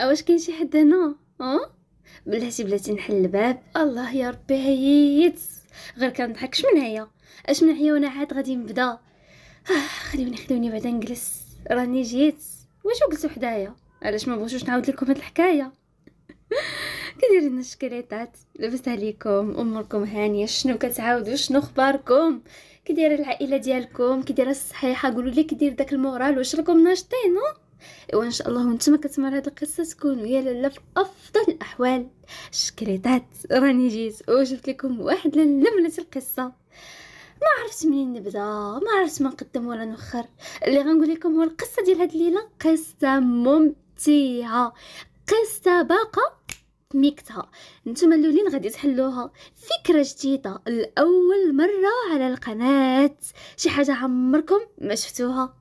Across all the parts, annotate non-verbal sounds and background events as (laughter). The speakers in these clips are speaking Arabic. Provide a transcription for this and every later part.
واش كاين شي حد هنا اه بلاتي بلاتي نحل الباب الله يا ربي هيت غير كنضحكش من هيا اش من هيا وانا عاد غادي نبدا آه، خليوني خليوني بعدا نجلس راني جيت واش جلسوا حدايا علاش ما بغيتوش نعاود لكم هاد الحكايه (laughs) كديرين لنا الشكريطات لاباس عليكم اموركم هانيه شنو كتعاودوا شنو اخباركم كدير العائله ديالكم كدير الصحيحه قولوا لي كدير داك المورال واش راكم ناشطين وان شاء الله وانتم كتسمعوا هذه القصه تكونوا يا لاله في افضل الاحوال شكريتات راني جيت وجبت لكم واحد لمنه القصه ما عرفت منين نبدا ما عرفت ما نقدم ولا نوخر اللي غنقول لكم هو القصه ديال هاد الليله قصه ممتعه قصه باقه ميكتها نتوما الاولين غادي تحلوها فكره جديده لاول مره على القناه شي حاجه عمركم ما شفتوها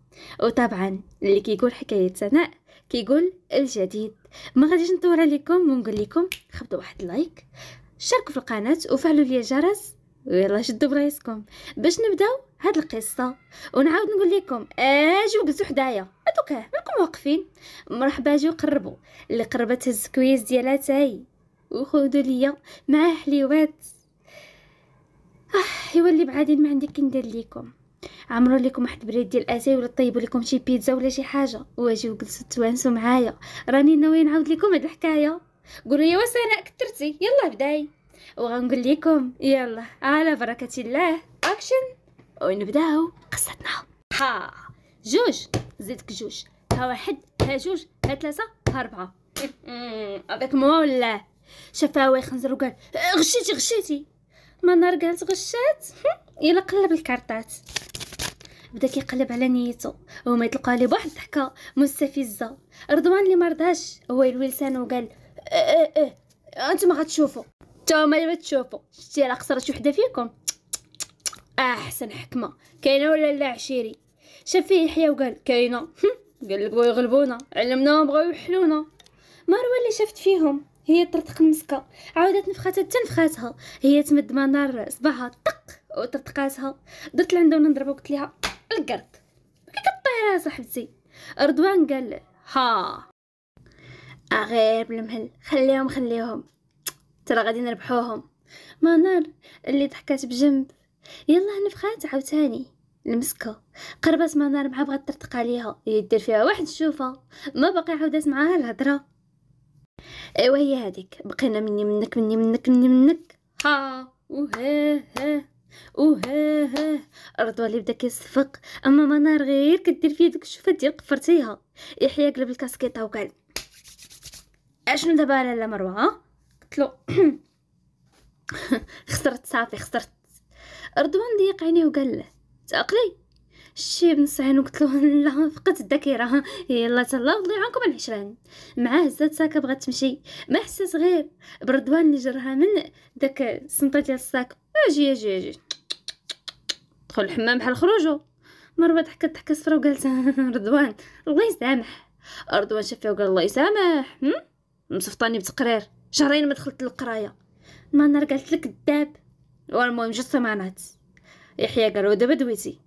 وطبعا اللي كيقول حكايه سناء كيقول الجديد ما غاديش نطول عليكم ونقول لكم خبطوا واحد لايك شاركوا في القناه وفعلوا لي الجرس ويلا شدوا برايسكم باش نبداو هاد القصه ونعاود نقول لكم اجوا جلسوا حدايا هادوك مالكم واقفين مرحبا اجوا قربوا اللي قربت السكويز ديالها تاي وخذوا ليا معاه حليوات اه يولي بعادين ما عندي كندير ليكم عمرو لكم واحد بريد ديال اتاي ولا طيبوا لكم شي بيتزا ولا شي حاجه واجيو جلسوا تونسوا معايا راني ناوي نعاود لكم هاد الحكايه قولوا لي وسناء كثرتي يلا بداي وغنقول لكم يلا على بركه الله اكشن ونبداو قصتنا ها جوج زيدك جوج ها واحد ها جوج ها ثلاثه ها اربعه (laughs) هذاك ما ولا شفاوي خنزر وقال غشيتي غشيتي ما قالت غشات (laughs) يلا قلب الكارطات بدا كيقلب على نيته وهو ما عليه بواحد الضحكه مستفزه رضوان اللي مرضاش هو يلوي لسانه وقال اه اه اه انتم غتشوفوا نتوما ما تشوفوا شتي راه خسرت وحده فيكم احسن حكمه كاينه ولا لا عشيري شاف فيه يحيى وقال كاينه قال لك بغاو يغلبونا علمناهم بغاو يحلونا مروه اللي شفت فيهم هي طرطق المسكه عاودت نفخاتها تنفخاتها هي تمد منار صباعها طق وطرطقاتها درت لعندها ونضربها قلت لها القرد كطير راه صاحبتي رضوان قال له ها غير بالمهل خليهم خليهم ترى غادي نربحوهم منار اللي ضحكات بجنب يلا نفخات عاوتاني المسكه قربت منار مع بغات ترتق عليها يدير فيها واحد الشوفه ما باقي عاودات معاها الهضره ايوا هي هذيك بقينا مني منك مني منك مني منك ها وها ها ها الارض لي بدا كيصفق اما منار غير كدير فيه دوك الشوفه ديال قفرتيها يحيى قلب الكاسكيطه وقال اشنو دابا لالا مروه قلت له (coughs) خسرت صافي خسرت رضوان ضيق عينيه وقال له تاقلي شي بنص وقلت له لا فقدت الذاكره يلا تهلا الله عنكم العشرين مع معاه هزات ساكه بغات تمشي ما حسس غير بردوان اللي جرها من داك السنطه ديال الساك اجي اجي اجي دخل الحمام بحال خروجو مروه ضحكت ضحكه صفرا وقالت (laughs) رضوان الله يسامح رضوان شاف وقال الله يسامح مصفطاني بتقرير شهرين ما دخلت للقرايه ما نرجعت قالت لك الداب والمهم جوج سمانات يحيى قال ودابا دويتي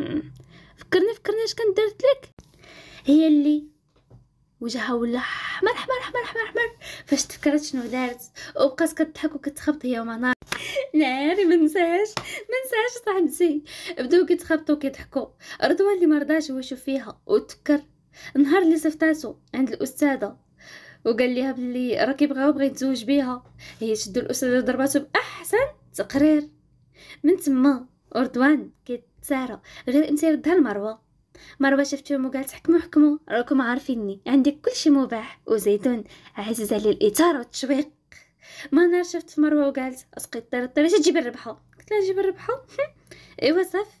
(laughs) فكرني فكرني اش كندرت لك هي اللي وجهها ولا احمر احمر احمر احمر احمر فاش تفكرت شنو دارت وبقات كتضحك وكتخبط هي وما نار (laughs) ناري ما نساش ما نساش صاحبتي بداو كيتخبطوا كيضحكوا رضوان اللي مرضاش هو يشوف فيها وتفكر نهار اللي صيفطاتو عند الاستاذه وقال ليها بلي راه بغاو بغا يتزوج بيها هي شدو الاستاذه ضرباتو باحسن تقرير من تما رضوان كيتسارى غير انت ردها المروة مروه شفتهم وقالت حكموا حكموا راكم عارفيني عندي كلشي مباح وزيدون عزيز علي الاثاره والتشويق ما نار شفت مروه وقالت اسقي الطرطره تجيب الربحه قلت لها جيب الربحه (laughs) ايوا صاف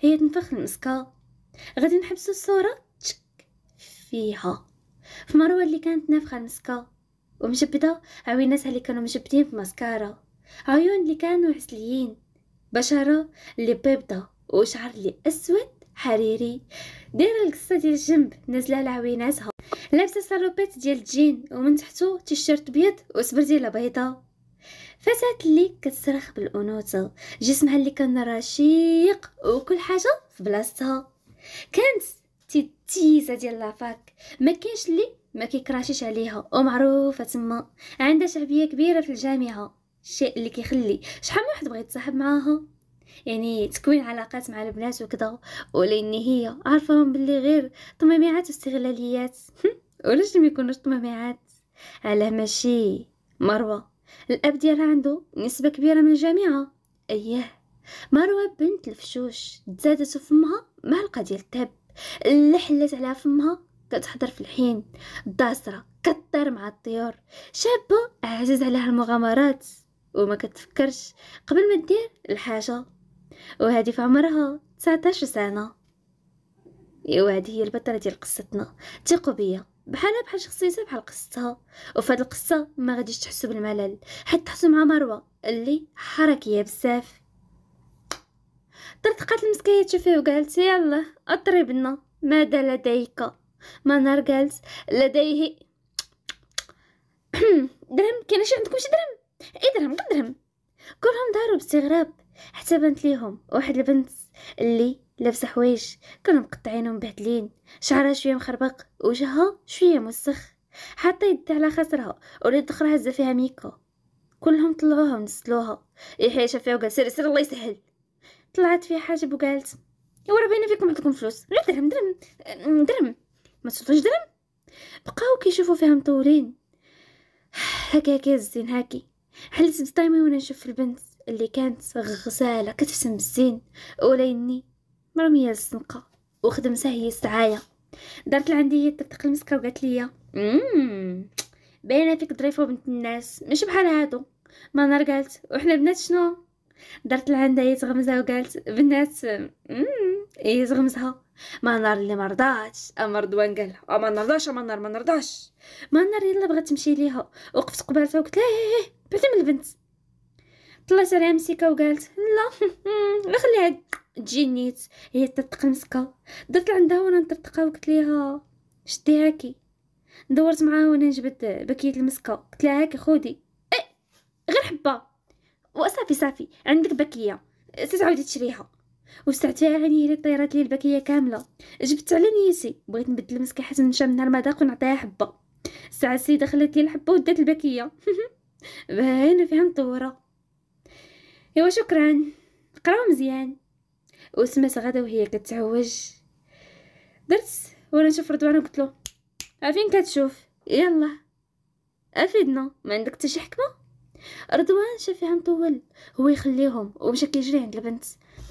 هي تنفخ المسكه غادي نحبسوا الصوره تشك فيها في مروه اللي كانت نافخه المسكه ومجبده عويناتها اللي كانوا مجبدين بمسكارا عيون اللي كانوا عسليين بشرة اللي بيبطة وشعر اللي أسود حريري دايره القصه ديال الجنب نازله على عويناتها لابسه سروبات ديال الجين ومن تحتو تيشيرت بيض وسبرديله بيضاء فتاة اللي كتصرخ بالأنوثة جسمها اللي كان رشيق وكل حاجة في بلاصتها كانت تيتيزه ديال لافاك ما كاينش اللي ما كيكراشيش عليها ومعروفة تما عندها شعبية كبيرة في الجامعة الشيء اللي كيخلي شحال من واحد بغيت يتصاحب معاها يعني تكوين علاقات مع البنات وكذا ولين هي عارفاهم باللي غير طماميعات واستغلاليات ولاش ما يكونوش طماميعات علاه ماشي مروه الاب ديالها عنده نسبه كبيره من الجامعه اياه مروه بنت الفشوش تزادت فمها معلقه ديال التب اللي حلات على فمها كتحضر في الحين داسره كطير مع الطيور شابه عزيز عليها المغامرات وما كتفكرش قبل ما دير الحاجة وهذه في عمرها 19 سنة وهذه هي البطلة ديال قصتنا ثقوا بيا بحالها بحال شخصيتها بحال قصتها وفي هاد القصة ما غاديش تحسوا بالملل حيت تحسوا مع مروة اللي حركية بزاف طرطقات المسكية تشوفي وقالت يلا اطربنا ماذا لديك ما قالت لديه (clears throat) درهم كاين شي عندكم شي درهم ادرهم قدرهم كلهم داروا باستغراب حتى بنت ليهم واحد البنت اللي لابسه حوايج كانوا مقطعين ومبهدلين شعرها شويه مخربق وجهها شويه مسخ حتى يدها على خسرها وليد اخرى هزا فيها ميكو كلهم طلعوها ونسلوها يحيى إيه، إيه، شافها وقال سير سير الله يسهل طلعت فيها حاجب وقالت ورا بينا فيكم عندكم فلوس غير درهم درهم درهم ما تصدقوش درهم بقاو كيشوفوا فيها مطولين هكا هكا الزين هاكي حلت بدايما وانا نشوف البنت اللي كانت غسالة كتفسم بالزين وليني مرمية للسنقة وخدمتها هي السعاية دارت لعندي هي تطق المسكة وقالت لي باينة فيك ظريفة بنت الناس ماشي بحال هادو ما نار قالت وحنا بنات شنو دارت لعندها هي تغمزها وقالت بنات هي إيه، تغمزها ما نار اللي مرضاتش اما رضوان قال اما آه، نرضاش اما آه، نار ما نرضاش ما نار يلا بغات تمشي ليها وقفت قبالتها وقلت لها هي إيه، إيه، إيه، بعد من البنت طلعت عليها مسيكة وقالت لا (laughs) لا خليها تجي نيت هي تطق مسكه درت لعندها وانا نطرطقها وقلت ليها شدي هاكي دورت معاها وانا جبت بكيه المسكه قلت لها هاكي خودي ايه غير حبه وصافي صافي عندك بكيه تتعاودي تشريها وسعتها عيني لي طيرات لي البكيه كامله جبت على نيتي بغيت نبدل مسكه حتى نشم من نهار ما داق ونعطيها حبه الساعه السيده خلات لي الحبه ودات البكيه (laughs) باينه فيها مطوره ايوا شكرا قراو مزيان وسمات غدا وهي كتعوج درت وانا نشوف رضوان قلت له عافين كتشوف يلا افيدنا ما عندك حتى شي حكمه رضوان شاف فيها مطول هو يخليهم ومشى كيجري عند البنت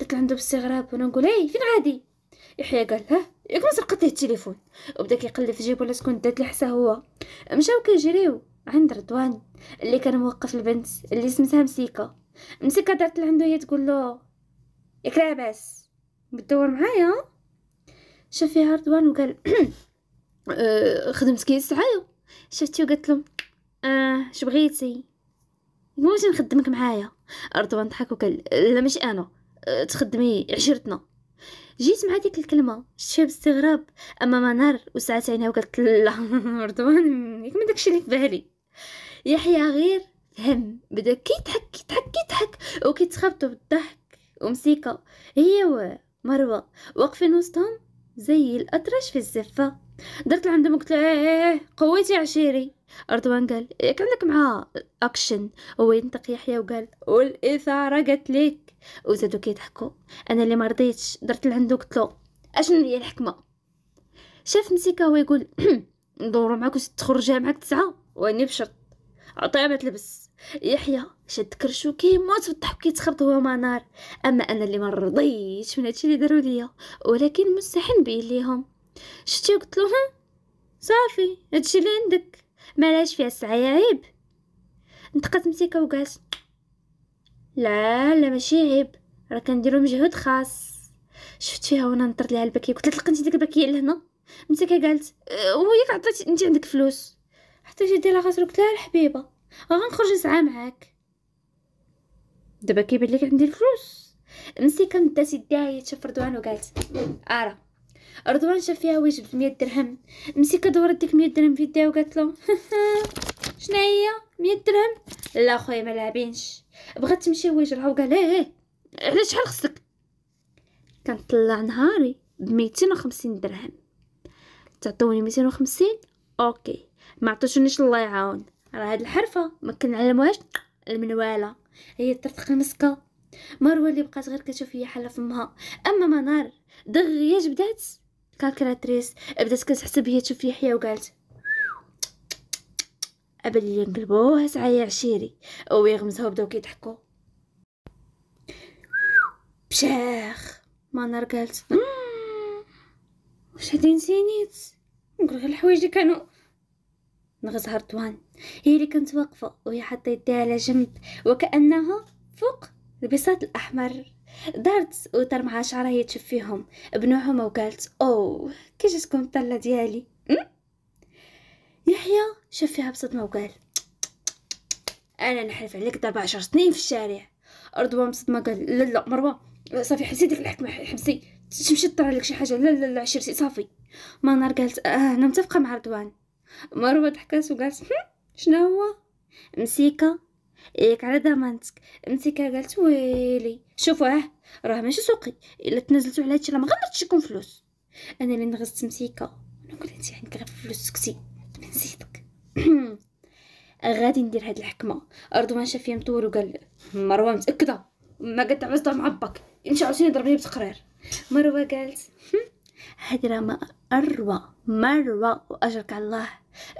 قلت عنده باستغراب وانا نقول ايه فين غادي يحيى قال ها ياك ما سرقت ليه التليفون وبدا كيقلب في جيبو ولا شكون دات لحسه هو مشاو كيجريو عند رضوان اللي كان موقف البنت اللي سمتها مسيكه مسيكه دارت لعندو هي تقول له ياك لاباس بتدور معايا شاف فيها رضوان وقال خدمت كيس ساعه شفتي وقلت لهم اه شو بغيتي واش نخدمك معايا رضوان ضحك وقال لا مش انا أه، تخدمي عشرتنا جيت مع ديك الكلمه شفتها باستغراب اما نار وسعات عينها وقالت لا (laughs) مرضوان ياك من داكشي اللي في بالي يحيى غير هم بدا كيضحك كيضحك كيضحك وكيتخبطوا بالضحك ومسيكه هي ومروه واقفين وسطهم زي الاطرش في الزفه درت لعندهم قلت له إيه، إيه، إيه، قويتي عشيري رضوان قال ياك عندك معها اكشن هو ينطق يحيى وقال والاثاره قالت ليك وزادو كيضحكوا انا اللي ما رضيتش درت لعندو قلت له اشنو هي الحكمه شاف مسيكا هو يقول ندورو (clears throat) معاك وتخرج معاك تسعه واني بشرط عطيها ما تلبس يحيى شد كرشو في الضحك كيتخبط هو ما نار اما انا اللي ما رضيتش من هادشي اللي داروا ليا ولكن مستحيل نبين ليهم شتي قلت له صافي هادشي اللي عندك مالاش فيها السعي عيب نتقات مسيكه وقالت لا لا ماشي عيب راه كنديرو مجهود خاص شفت فيها وانا نطرد لها الباكيه قلت لها طلقنتي ديك الباكيه لهنا مسيكه قالت أه، وياك عطيتي انت عندك فلوس حتى جات لها غسل قلت لها الحبيبه أه، غنخرج نسعى معاك دابا كيبان لك عندي الفلوس مسيكه مدات يديها هي تشفردوها وقالت ارا آه، رضوان شاف فيها ب مية درهم مسكة دورت ديك مية درهم في يديها وقالت له (laughs) شنو هي مية درهم لا خويا ما لعبينش بغات تمشي ويجرها وقال إيه،, ايه علاش شحال خصك كنطلع نهاري بميتين وخمسين درهم تعطوني ميتين وخمسين اوكي ما عطوشنيش الله يعاون راه هاد الحرفه ما كنعلموهاش المنواله هي طرطق المسكه مروه اللي بقات غير كتشوف هي حاله فمها اما منار دغيا جبدات كاكراتريس بدات كتحسب هي تشوف يحيى وقالت قبل لي نقلبوها سعايا يا عشيري ويغمزها وبداو كيضحكوا بشاخ منار قالت واش هادي نسينيت نقول غير الحوايج اللي كانوا نغز هرطوان هي اللي كانت واقفه وهي حاطه يديها على جنب وكانها فوق البساط الاحمر دارت وطار مع شعرها يتشف فيهم بنوعهم وقالت أوه كي جاتكم الطلة ديالي يحيى شاف فيها بصدمة وقال أنا نحلف عليك دابا عشر سنين في الشارع رضوان بصدمة قال لا لا مروة صافي حسيت ديك الحكمة حبسي تمشي طرا لك شي حاجة لا لا لا عشرتي صافي منار قالت آه أنا متفقة مع رضوان مروة ضحكات وقالت شنو هو مسيكة ياك على ضمانتك كا قالت ويلي شوفوا اه راه ماشي سوقي الا تنزلتوا على هادشي راه ما غنردش لكم فلوس انا اللي نغزت مسيكه انا قلت عندك غير فلوس سكتي نسيتك (clears throat) غادي ندير هاد الحكمه رضوان شاف فيا مطول وقال مروه متاكده ما قد عزت مع باك يمشي عاوتاني يضربني بتقرير مروه قالت هادي راه ما اروى مروه واجرك على الله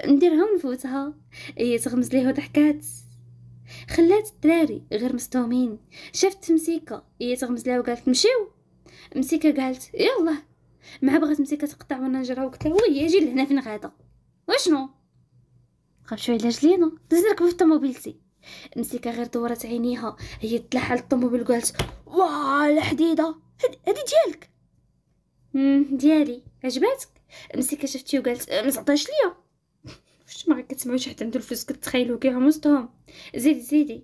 نديرها ونفوتها هي تغمز ليه وضحكات خلات الدراري غير مصدومين شافت مسيكه هي إيه تغمز لها وقالت نمشيو مسيكه قالت يلا مع بغات مسيكه تقطع ونجرها وقلت لها وي اجي لهنا فين غادا وشنو خرجوا على رجلينا دزت ركبت طوموبيلتي مسيكه غير دورت عينيها هي تلاح على الطوموبيل وقالت واه الحديده هادي ديالك ديالي عجباتك مسيكا شفتي وقالت أه، ما تعطيش ليا شتي ما كتسمعوا شي حد عندو الفلوس كتخيلوه وسطهم زيدي زيدي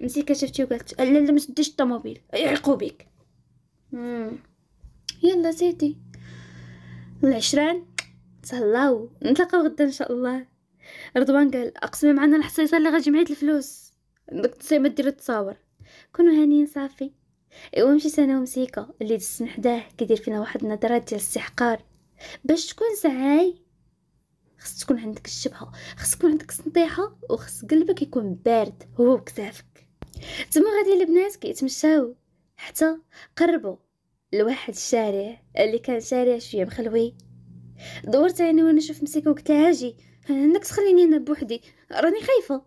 مزي كشفتي وقالت لا لا ما تديش الطوموبيل يعيقو بك يلا زيدي العشران تهلاو نتلاقاو غدا ان شاء الله رضوان قال اقسمي معنا الحصيصه اللي غتجمع الفلوس داك التصيمه دير التصاور كونوا هانيين صافي ايوا مشي سنه ومسيكا اللي دسن حداه كيدير فينا واحد النظرات ديال الاستحقار باش تكون سعاي خص تكون عندك الشبهه خص تكون عندك سنطيحه وخص قلبك يكون بارد هو كتافك تما غادي البنات كيتمشاو حتى قربوا لواحد الشارع اللي كان شارع شويه مخلوي دورت عيني وانا نشوف مسيكه وقلت لها اجي انك تخليني انا بوحدي راني خايفه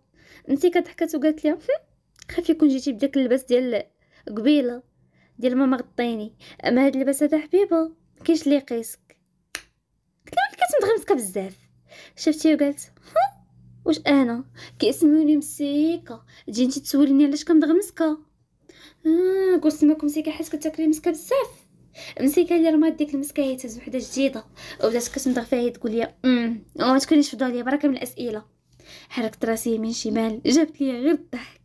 مسيكه ضحكت وقالت لي خاف يكون جيتي بداك اللباس ديال قبيله ديال ماما غطيني اما هاد اللباس هذا حبيبه ما كاينش اللي يقيسك قلت لها بزاف شفتي وقالت واش انا كيسموني مسيكا تجي انت تسوليني علاش كنبغي مسكا اه قلت سماكم مسيكا حيت كتاكلي مسكه بزاف مسيكا اللي رمات ديك المسكه هي تهز وحده جديده وبدات كتمضغ فيها تقول لي ام وما تكونيش في بركه من الاسئله حركت راسي يمين شمال جابت لي غير الضحك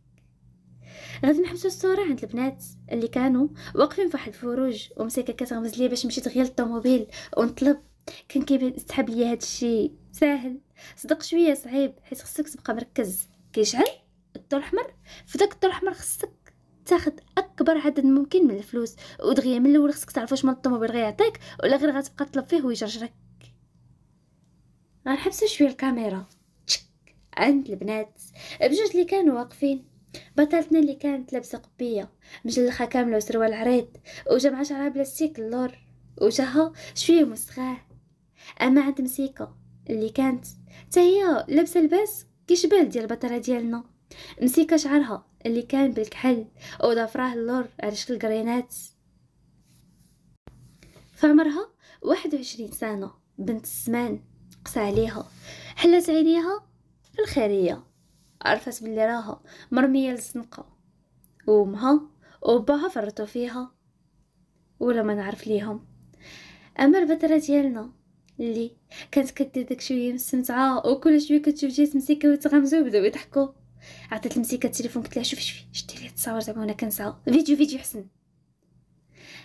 غادي نحبسو الصورة عند البنات اللي كانوا واقفين فواحد الفروج ومسيكا كتغمز ليا باش نمشي دغيا للطوموبيل ونطلب كان كيبان تحب ليا هادشي ساهل صدق شويه صعيب حيت خصك تبقى مركز كيشعل الضو الاحمر في داك الضو الاحمر خصك تاخد اكبر عدد ممكن من الفلوس ودغيا من الاول خصك تعرف واش من الطوموبيل غيعطيك ولا غير غتبقى تطلب فيه ويجرجرك غنحبسوا شويه الكاميرا تشك عند البنات بجوج اللي كانوا واقفين بطلتنا اللي كانت لابسه قبيه مجلخه كامله وسروال عريض وجا مع شعرها بلاستيك اللور وجهها شويه مسخاه اما عند مسيكا اللي كانت حتى هي لابسه لباس كيشبه ديال البطاره ديالنا مسيكا شعرها اللي كان بالكحل وضفراه اللور على شكل قرينات فعمرها واحد وعشرين سنة بنت السمان قسى عليها حلت عينيها في الخيرية عرفت بلي راها مرمية للزنقة وامها وباها فرطوا فيها ولا ما نعرف ليهم اما البترة ديالنا اللي كانت كدير داك شويه مستمتعه وكل شويه كتشوف جات مسيكه ويتغمزوا بداو يضحكوا عطيت المسيكه التليفون قلت لها شوف شوفي شتي لي التصاور زعما وانا كنسعى فيديو فيديو حسن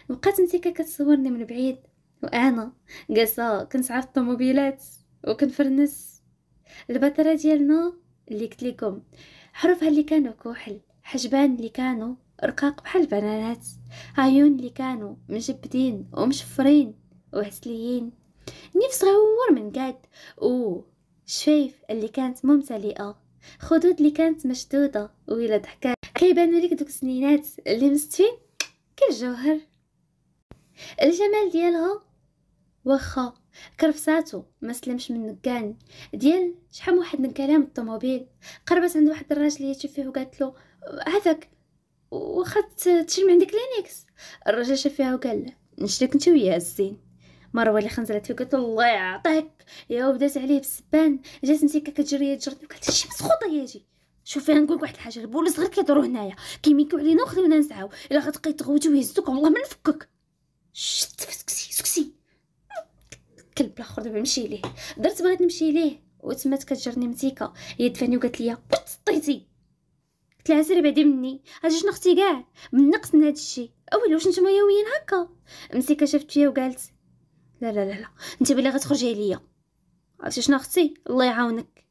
بقات مسيكه كتصورني من بعيد وانا جالسه كنسعى في الطوموبيلات وكنفرنس البطاريه ديالنا اللي قلت لكم حروفها اللي كانوا كحل حجبان اللي كانوا رقاق بحال البنانات عيون اللي كانوا مجبدين ومشفرين وعسليين نفس غيور من قد او شفايف اللي كانت ممتلئة خدود اللي كانت مشدودة ويلا ضحكات كيبانوا ليك دوك السنينات اللي مستفين كالجوهر الجمال ديالها واخا كرفساتو ما سلمش من نكان ديال شحال واحد من كلام الطوموبيل قربت عند واحد الراجل اللي تشوف فيه وقالت له هذاك واخا تشري من عندك لينكس الراجل شاف فيها وقال نشريك انت وياها الزين مره ولا خنزلت فيه قلت الله يعطيك يا بدات عليه بالسبان جات مسيكة كتجري تجرني وقالت شي مسخوطه يا جي شوفي نقول واحد الحاجه البول صغير كيدورو هنايا كيميكو علينا وخليونا نسعاو الا غتبقي تغوتي ويهزوك والله ما نفكك شت سكسي سكسي كلب لاخر دابا نمشي ليه درت بغيت نمشي ليه وتمات كتجرني مسيكة هي دفاني وقالت ليا طيتي قلت لها سيري بعدي مني اجي شنو اختي كاع نقص من هذا الشيء اول واش نتوما يوميا هكا مسيكه شافت فيا وقالت لا لا لا لا انت بلي غتخرجي عليا عرفتي شنو اختي الله يعاونك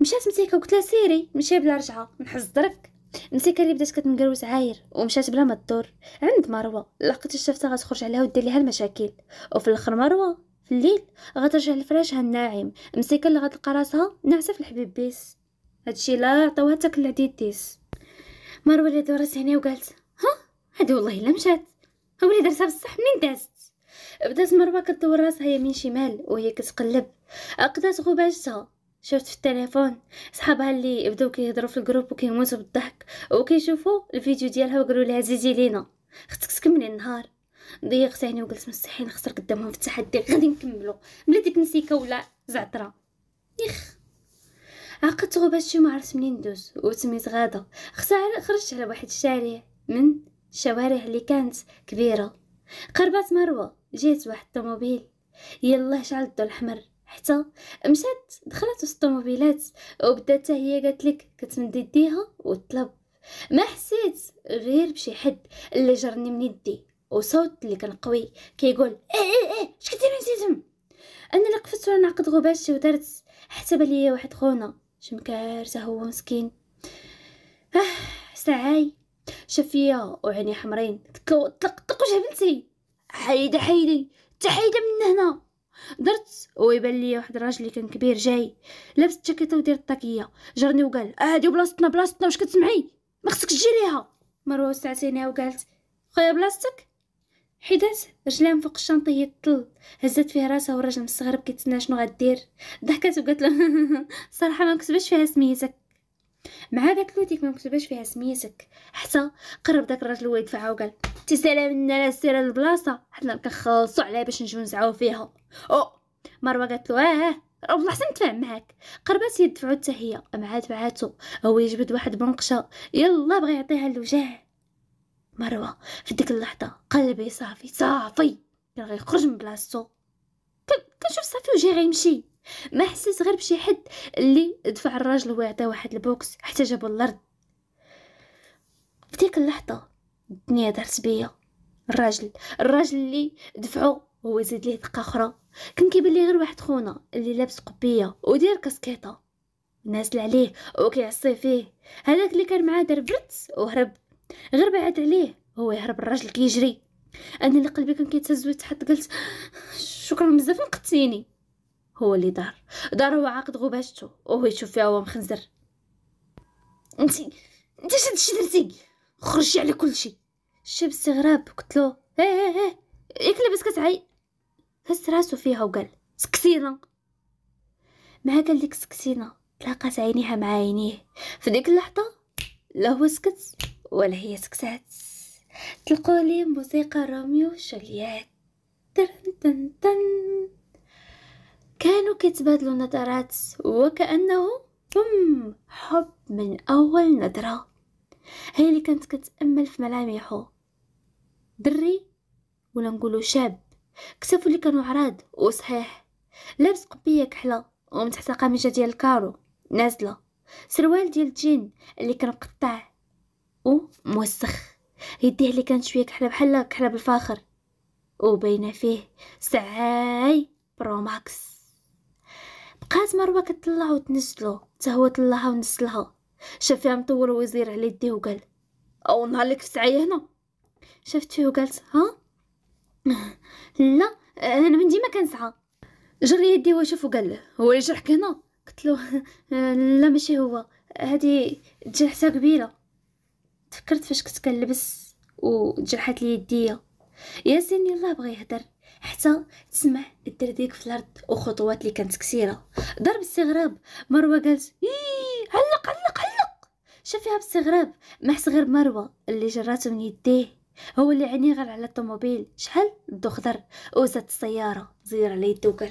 مشات مسيكه وقلت لها سيري مشي بلا رجعه نحس درك مسيكه اللي بدات كتنكروس عاير ومشات بلا ما تدور عند مروه لقيت شفتها غتخرج عليها ودير ليها المشاكل وفي الاخر مروه في الليل غترجع لفراشها الناعم مسيكه اللي غتلقى راسها ناعسه في بيس هادشي لا عطاوها حتى كل ديتيس مروه اللي دورت هنا وقالت ها هادي والله الا مشات هو اللي درتها بصح منين دازت بدات مروه كدور راسها يمين شمال وهي كتقلب عقدات غباجتها شافت في التليفون صحابها اللي بداو كيهضروا في الجروب وكيموتوا بالضحك وكيشوفوا الفيديو ديالها وقالوا لها زيزي لينا خصك تكملي النهار ضيقت عيني وقلت مستحيل نخسر قدامهم في التحدي غادي نكملو بلا ديك نسيكه ولا زعتره يخ عقدت غباش شي ما عرفت منين ندوز وتميت غاده خرجت على واحد الشارع من الشوارع اللي كانت كبيره قربات مروه جيت واحد الطوموبيل يلا الضو الاحمر حتى مشات دخلت وسط الطوموبيلات وبدات هي قالت لك كتمد يديها وطلب ما حسيت غير بشي حد اللي جرني من يدي وصوت اللي كان قوي كيقول ايه ايه ايه اش كديروا نسيتم انا اللي قفزت وانا عقد غباشي ودرت حتى بالي واحد خونا شمكارته هو مسكين اه ساعاي شاف فيا وعيني حمرين قلت له طلق طلق وجه بنتي حيدي حيدي تحيدي من هنا درت ويبان لي واحد الراجل اللي كان كبير جاي لابس الجاكيطه ودير الطاكيه جرني وقال هادي بلاصتنا بلاصتنا واش كتسمعي ما خصكش تجي ليها مروه وسعتينها وقالت خويا بلاصتك حيدات رجلان من فوق الشنطه هي طل هزات فيه راسها والراجل مستغرب كيتسنى شنو غدير ضحكات وقالت له (laughs) صراحه ما كتبش فيها سميتك مع داك لوتيك ما مكتوباش فيها سميتك حتى قرب داك الراجل هو يدفعها وقال تسلم لنا لا سير البلاصه حنا كنخلصوا عليها باش نجيو نزعاو فيها او مروه قالت له اه والله آه، حسن نتفاهم معاك قربات يدفعو حتى هي مع دفعاتو هو يجبد واحد بنقشه يلا بغى يعطيها للوجه مروه في ديك اللحظه قلبي صافي صافي كان غيخرج من بلاصتو كنشوف صافي وجهي غيمشي ما حسيت غير بشي حد اللي دفع الراجل ويعطيه واحد البوكس حتى جابو الارض فديك اللحظه الدنيا دارت بيا الراجل الراجل اللي دفعو هو زيد ليه دقه اخرى كان كيبان لي غير واحد خونا اللي لابس قبيه ودير كاسكيطه نازل عليه وكيعصي فيه هذاك اللي كان معاه دار برت وهرب غير بعد عليه هو يهرب الراجل كيجري انا اللي قلبي كان كيتهز ويتحط قلت شكرا بزاف نقتيني هو اللي دار دار هو عاقد غباشته وهو يشوف فيها هو مخنزر انت انت شد شي درتي خرجي على كل شيء الشاب استغراب قلت له ها ها ها ياك لاباس كتعي هز راسو فيها وقال سكسينا ما قال لك سكتينا تلاقات عينيها مع عينيه في ديك اللحظه لا هو سكت ولا هي سكسات تلقوا لي موسيقى روميو شليات تن تن تن كانوا كيتبادلوا نظرات وكأنه بوم حب من أول نظرة هي اللي كانت كتأمل في ملامحه دري ولا نقولو شاب كتافو اللي كانوا عراض وصحيح لابس قبية كحلة ومتحت تحت قميجة ديال الكارو نازلة سروال ديال الجين اللي كان مقطع وموسخ يديه اللي كانت شويه كحله بحال كحله بالفاخر وبين فيه سعاي برو ماكس بقات مروه كتطلع وتنزلو حتى هو طلعها ونزلها شافها مطول وزير على يديه وقال او نهار لك في هنا شافت فيه وقالت ها (laughs) لا انا من ديما كنسعى جري يديه وشوف وقال له هو اللي جرحك هنا قلت له (laughs) لا ماشي هو هذه جرحتها كبيره تفكرت فاش كنت كنلبس وجرحت لي يديا ياسين يلا بغى يهدر حتى تسمع الدرديك في الارض وخطوات اللي كانت كثيره ضرب استغراب مروه قالت إيه، علق علق علق شافها باستغراب ما حس غير مروه اللي جراته من يديه هو اللي عيني غير على الطوموبيل شحال دو خضر وزات السياره زير على يده وقال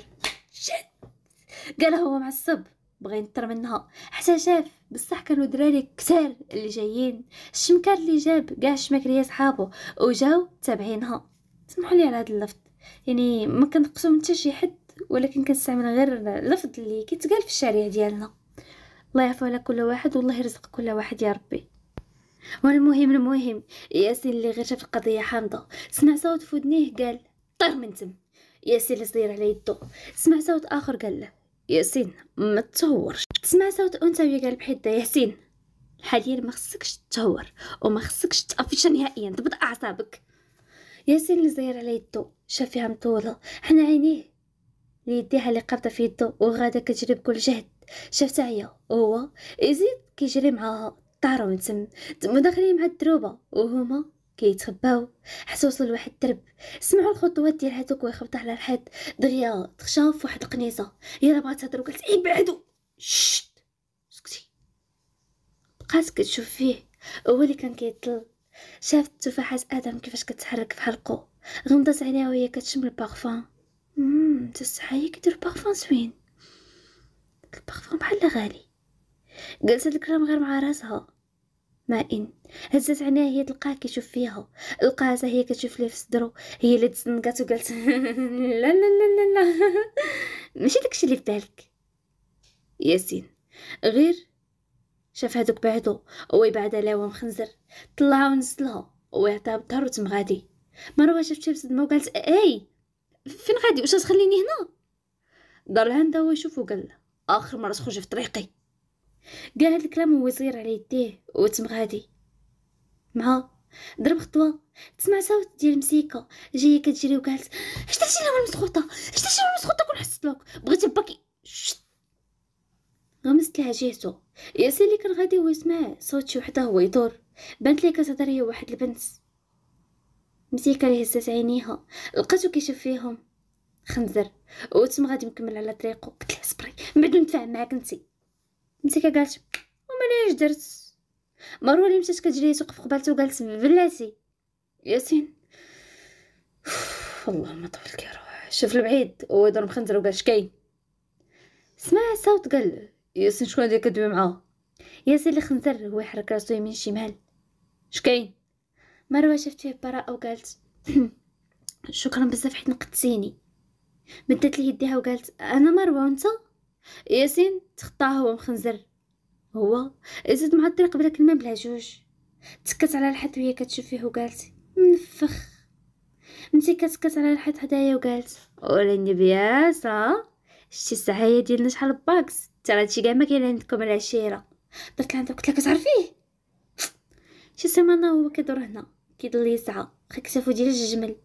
شد قال هو معصب بغى ينطر منها حتى شاف بصح كانوا دراري كتار اللي جايين الشمكار اللي جاب كاع الشماكريه صحابو وجاو تابعينها سمحوا لي على هذا اللفظ يعني ما كنقسم من حتى شي حد ولكن كنستعمل غير اللفظ اللي كيتقال في الشارع ديالنا الله يعفو على كل واحد والله يرزق كل واحد يا ربي والمهم المهم ياسين اللي غير شاف القضيه حامضه سمع صوت في ودنيه قال طير من تم ياسين صغير على يدو سمع صوت اخر قال له ياسين ما تهورش سمع صوت انثوي قال بحده ياسين حاليا ما خصكش تهور وما خصكش تقفش نهائيا ضبط اعصابك ياسين اللي زاير على يدو شاف فيها مطولة حنا عينيه ليديها يديها اللي قابضة في يدو وغادا كتجري بكل جهد شافتها هي هو يزيد كيجري معاها طارو من تم تما داخلين مع الدروبة وهما كيتخباو حتى وصلوا لواحد الدرب سمعوا الخطوات ديال هادوك ويخبطوا على الحيط دغيا تخشا في واحد القنيصه يلا بغات تهضر وقالت ابعدوا إيه، شت سكتي بقات كتشوف فيه هو اللي كان كيطل شافت تفاحة آدم كيفاش كتحرك في حلقو غمضت عينيها وهي كتشم البارفان امم هي كدير بارفان زوين البارفان بحال غالي جلست الكرام غير مع راسها ما ان هزت عينيها هي تلقاه كيشوف فيها لقاتها هي كتشوف ليه في صدرو هي اللي تزنقات وقالت (laughs) لا لا لا لا لا (laughs) ماشي داكشي اللي في بالك ياسين غير شاف هادوك بعدو ويبعد وهم خنزر طلعها ونزلها ويعطيها بالدار وتم غادي مروه شافت بصدمه وقالت اي فين غادي واش تخليني هنا دار الهند هو يشوف وقال اخر مره تخرج في طريقي قال هاد الكلام وهو صغير على يديه وتم غادي مع ضرب خطوه تسمع صوت ديال المسيكه جايه كتجري وقالت اش شي لهم المسخوطه اش شي لهم المسخوطه كون حسيت لك بغيت باكي غمزت لها جهته ياسين اللي كان غادي ويسمع صوت شي وحده هو يدور بانت ليه كتهضر هي واحد البنت مسيكه اللي هزات عينيها لقاتو كيشوف فيهم خنزر وتم غادي مكمل على طريقو قلت له صبري من بعد نتفاهم معاك انت مسيكه قالت وما ليش درت مروه اللي مشات كتجري توقف قبالته وقالت بلاتي ياسين ما طول كي روح شوف البعيد ويدور مخنزر وقال شكاين سمع صوت قال ياسين شكون اللي كدوي معاه ياسين خنزر هو يحرك راسو يمين شمال شكاين مروه شافت فيه براءه وقالت (clears throat) شكرا بزاف حيت نقدتيني مدت لي يديها وقالت انا مروه وانت ياسين تخطاها هو مخنزر هو زاد مع الطريق بلا كلمه بلا جوج تكت على الحد وهي كتشوف فيه وقالت منفخ نتي كتكت على الحد حدايا وقالت ولا بياسه شتي السعايه ديالنا شحال باكس ترى هادشي كاع ما كاين عندكم العشيره درت لها قلت لها كتعرفيه شي سيمانه هو كيدور هنا كيضل يسعى خا كتافو ديال الجمل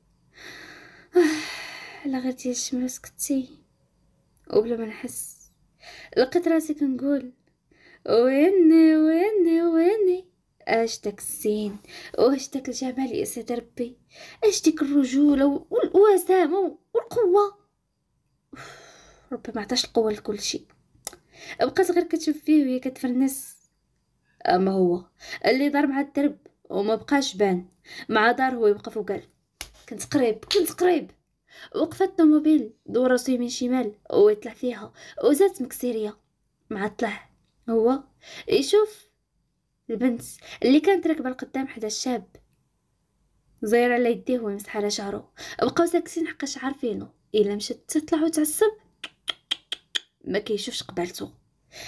على آه، غير ديال الشمل سكتي وبلا ما نحس لقيت راسي كنقول ويني ويني ويني اش داك السين واش داك الجمال يا سيدي ربي اش ديك الرجوله والوسامه والقوه ربي ما عطاش القوه لكل شيء بقات غير كتشوف فيه وهي كتفرنس اما هو اللي دار مع الدرب وما بقاش بان مع دار هو يبقى فوق كنت قريب كنت قريب وقفت الطوموبيل دور راسو يمين شمال ويطلع فيها وزات مكسيريا مع طلع هو يشوف البنت اللي كانت راكبه القدام حدا الشاب زاير على يديه ويمسح على شعره بقاو ساكتين حقاش عارفينو الا مشات تطلع وتعصب ما كيشوفش قبالته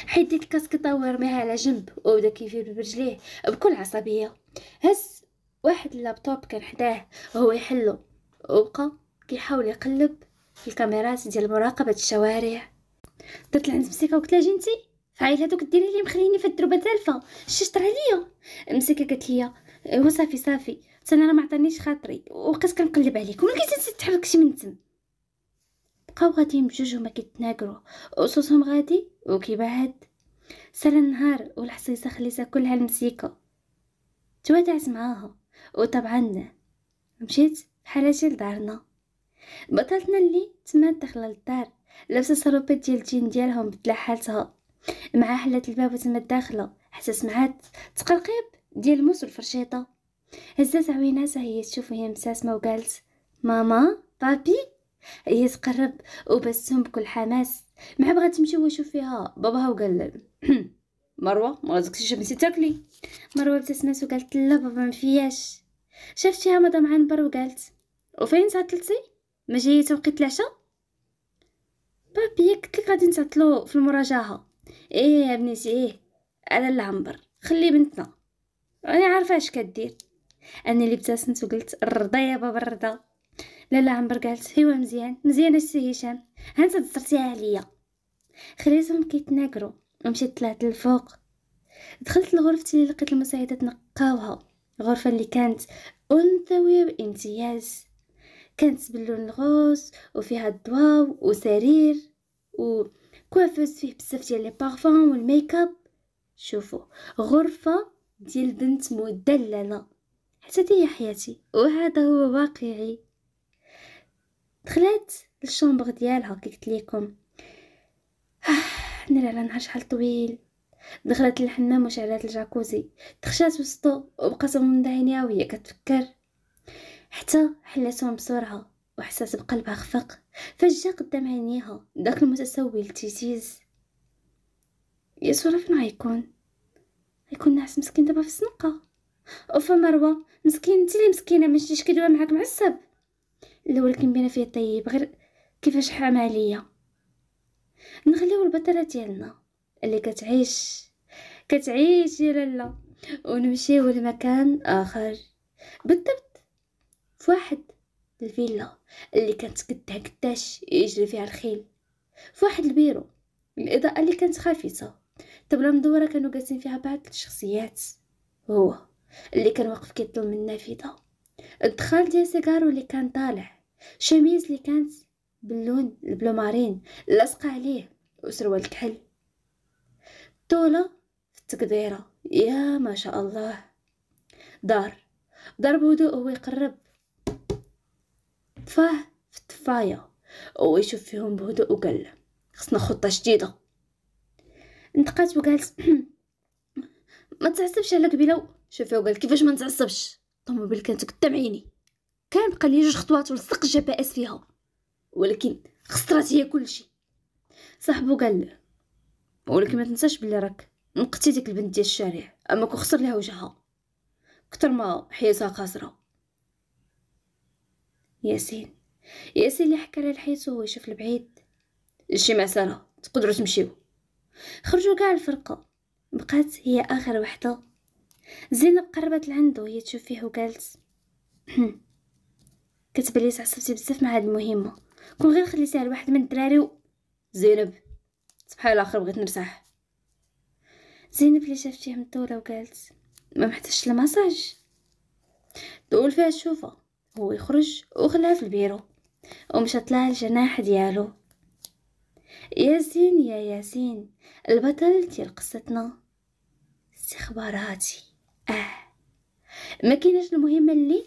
حيد ديك ورميها على جنب وبدا كيفير برجليه بكل عصبيه هز واحد اللابتوب كان حداه وهو يحلو وبقى كيحاول يقلب في الكاميرات ديال مراقبه الشوارع درت لعند مسيكه وقلت لها جنتي فعيل هذوك الدراري اللي مخليني في الدروبه تالفه ششطر عليا مسيكه قالت لي هو صافي صافي حتى انا ما عطانيش خاطري وبقيت كنقلب عليك وملي كنتي تحركتي من تم بقاو غاديين بجوجهم كيتناقرو اسسهم غادي وكيبعد سال النهار والحصيصه خليتها كلها المسيكه توادعت معاها وطبعا مشيت بحالاتي لدارنا بطلتنا اللي تما داخله للدار لابسه السروبيت ديال الجين ديالهم بدلا حالتها مع حلات الباب تما داخله حتى سمعات تقلقيب ديال الموس والفرشيطه هزات عويناتها هي تشوف وهي مساسمه وقالت ماما بابي هي تقرب وبسهم بكل حماس مع بغا تمشي ويشوف فيها باباها وقال مروه ما غاتكش بنتي تاكلي مروه ابتسمت وقالت لا بابا ما فياش شافتيها مدام عنبر وقالت وفين تعطلتي ما جاي توقيت العشاء بابي قلت لك غادي نتعطلو في المراجعه ايه يا بنتي ايه على العنبر خلي بنتنا انا عارفه اش كدير انا اللي ابتسمت وقلت الرضا يا بابا الرضا لالا عمبر قالت ايوا مزيان مزيان السي هشام ها انت عليا خليتهم كيتناكرو ومشيت طلعت للفوق دخلت لغرفتي اللي لقيت المساعده تنقاوها الغرفه اللي كانت انثويه بامتياز كانت باللون الغوز وفيها الضواو وسرير وكوافوز فيه بزاف ديال لي بارفان والميك اب شوفوا غرفه ديال بنت مدلله حتى هي حياتي وهذا هو واقعي دخلت للشومبر ديالها كي قلت لكم آه نرى على نهار شحال طويل دخلت للحمام وشعلات الجاكوزي تخشات وسطو وبقات من عينيا وهي كتفكر حتى حلاتهم بسرعه وحسات بقلبها خفق فجا قدام عينيها داك المتسول تيتيز يا سورة فين غيكون غيكون ناعس مسكين دابا في السنقه وفا مروه مسكين انت اللي مسكينه ماشي كدوا معاك معصب الاول كنبينا فيه طيب غير كيفاش عليا نخليو البطله ديالنا اللي كتعيش كتعيش يا لالا ونمشيو لمكان اخر بالضبط فواحد الفيلا اللي كانت قدها قداش يجري فيها الخيل فواحد البيرو الاضاءه اللي كانت خافته طبله مدوره كانوا جالسين فيها بعض الشخصيات هو اللي كان واقف كيطل من النافذه الدخان ديال سيجارو اللي كان طالع شميز اللي كانت باللون البلو مارين لاصقة عليه وسروال الكحل طولة في التقديرة يا ما شاء الله دار دار بهدوء هو يقرب تفاه في هو يشوف فيهم بهدوء وقال خصنا خطة جديدة نتقات وقالت (clears throat) ما تعصبش على قبيله شوفي وقال كيفاش ما نتعصبش الطوموبيل كانت قدام عيني كان بقى لي جوج خطوات ولصق الجي بي اس فيها ولكن خسرات هي كلشي صاحبو قال له ولكن ما تنساش بلي راك نقتي ديك البنت ديال الشارع اما كو خسر وجهها كتر ما حياتها خاسره ياسين ياسين اللي حكى لها الحيط وهو يشوف البعيد شي معسره تقدروا تمشيو خرجوا كاع الفرقه بقات هي اخر وحده زينب قربت لعندو وهي تشوف فيه وقالت (clears throat) كتبان لي تعصبتي بزاف مع هاد المهمه كون غير خليتيها لواحد من الدراري و... زينب الله اخر بغيت نرتاح زينب اللي شافتيه مدوره وقالت ما محتاجش المساج دول فيها شوفه هو يخرج وخلاها في البيرو ومشى طلع الجناح ديالو ياسين يا ياسين البطل ديال قصتنا استخباراتي اه ما كاينش المهمه اللي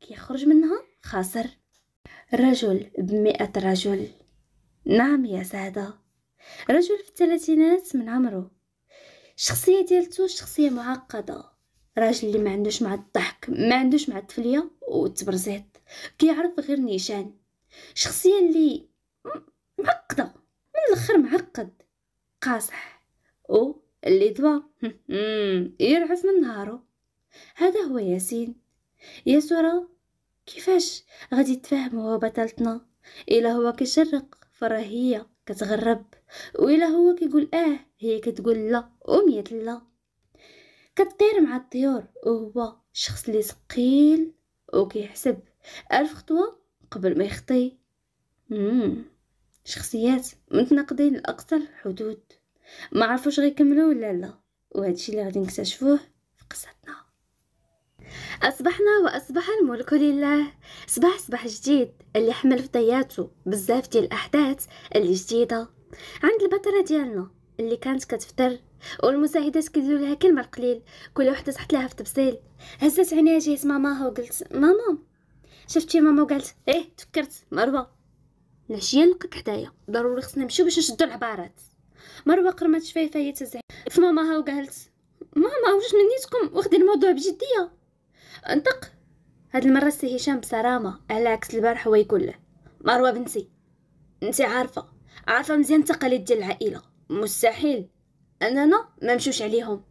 كيخرج منها خسر رجل بمئة رجل نعم يا سعدة رجل في الثلاثينات من عمره الشخصية ديالتو شخصية معقدة راجل اللي ما عندوش مع الضحك ما عندوش مع التفلية والتبرزيط كيعرف غير نيشان شخصية اللي معقدة من الاخر معقد قاصح او اللي دوا يرعف من نهارو هذا هو ياسين يا سوره كيفاش غادي هو بطلتنا الا هو كيشرق فراه هي كتغرب والا هو كيقول اه هي كتقول لا ومية لا كتطير مع الطيور وهو شخص اللي ثقيل وكيحسب ألف خطوة قبل ما يخطي مم. شخصيات متناقضين لأقصى الحدود ما عرفوش غيكملوا ولا لا وهذا الشيء اللي غادي نكتشفوه في قصتنا أصبحنا وأصبح الملك لله صباح صباح جديد اللي حمل فضياته بزاف ديال الأحداث اللي جديدة عند البطلة ديالنا اللي كانت كتفطر والمساعدات كيديروا لها كلمه قليل كل وحده تحط لها في تبسيل هزت عينيها جهه ماماها وقلت ماما شفتي ماما وقالت ايه تفكرت مروه العشيه نلقاك حدايا ضروري خصنا نمشيو باش نشدو العبارات مروه قرمت شفايفها هي تزعل في ماماها وقالت ماما واش منيتكم واخدي الموضوع بجديه انطق هاد المرة السي هشام بصرامة على عكس البارح هو يقول له مروة بنتي انتي عارفة عارفة مزيان التقاليد ديال العائلة مستحيل اننا ما نمشوش عليهم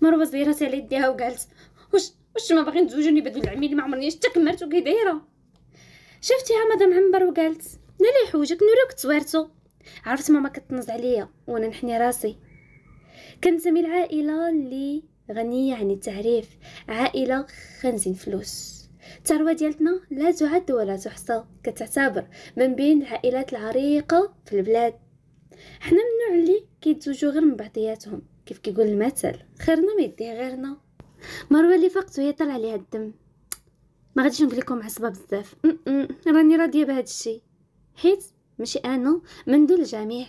مروة صغيرة على يديها وقالت واش واش ما باغين تزوجوني بدل العميل ما عمرني حتى كملت وكي دايره شفتيها مدام عنبر وقالت نالي حوجك نوريك تصويرتو عرفت ماما كتنز عليا وانا نحني راسي كنتمي العائله اللي غنية عن يعني التعريف عائلة خنزين فلوس الثروة ديالتنا لا تعد ولا تحصى كتعتبر من بين العائلات العريقة في البلاد حنا من النوع اللي كيتزوجو غير من بعضياتهم كيف كيقول المثل خيرنا ما يديه غيرنا مروه اللي فقت هي طلع عليها الدم ما غاديش نقول لكم عصبه بزاف راني راضيه بهذا الشيء حيت ماشي انا من دون الجميع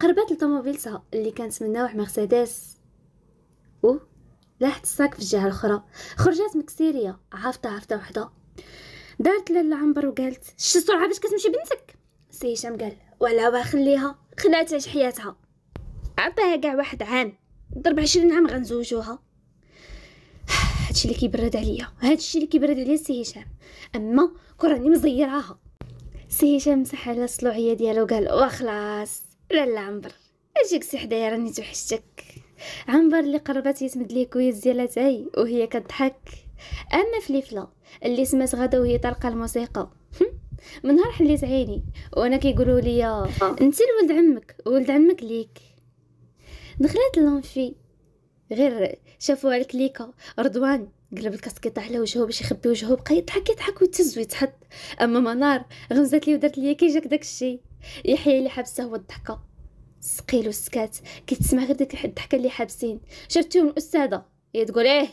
قربت لطوموبيلتها اللي كانت من نوع مرسيدس و لاحت الساك في الجهه الاخرى خرجات مكسيريه عافطه عافطه وحده دارت للعنبر وقالت شتي السرعه باش كتمشي بنتك سي هشام قال ولا باه خليها خلاتها تعيش حياتها عطيها كاع واحد عام ضرب عشرين عام غنزوجوها هادشي اللي كيبرد عليا هادشي اللي كيبرد عليا سي هشام اما كرهني مزيراها سي هشام مسح على الصلوعيه ديالو وقال واخلاص لا لا عنبر اجيك سي حدايا راني توحشتك عنبر اللي قربت يسمد ليه كويس ديال اتاي وهي كتضحك اما فليفله اللي سمعت غدا وهي طالقه الموسيقى من نهار حليت عيني وانا كيقولوا لي آه. انت ولد عمك ولد عمك ليك دخلت لونفي غير شافوها الكليكه رضوان قلب الكاسكيطه على وجهه باش يخبي وجهه بقى يضحك يضحك ويتز ويتحط اما منار غمزت لي ودارت لي كي جاك داكشي يحيى اللي حابسه هو الضحكه سقيل سكات كيتسمع غير ديك الضحكه اللي حابسين شفتيهم الاستاذه هي إيه تقول ايه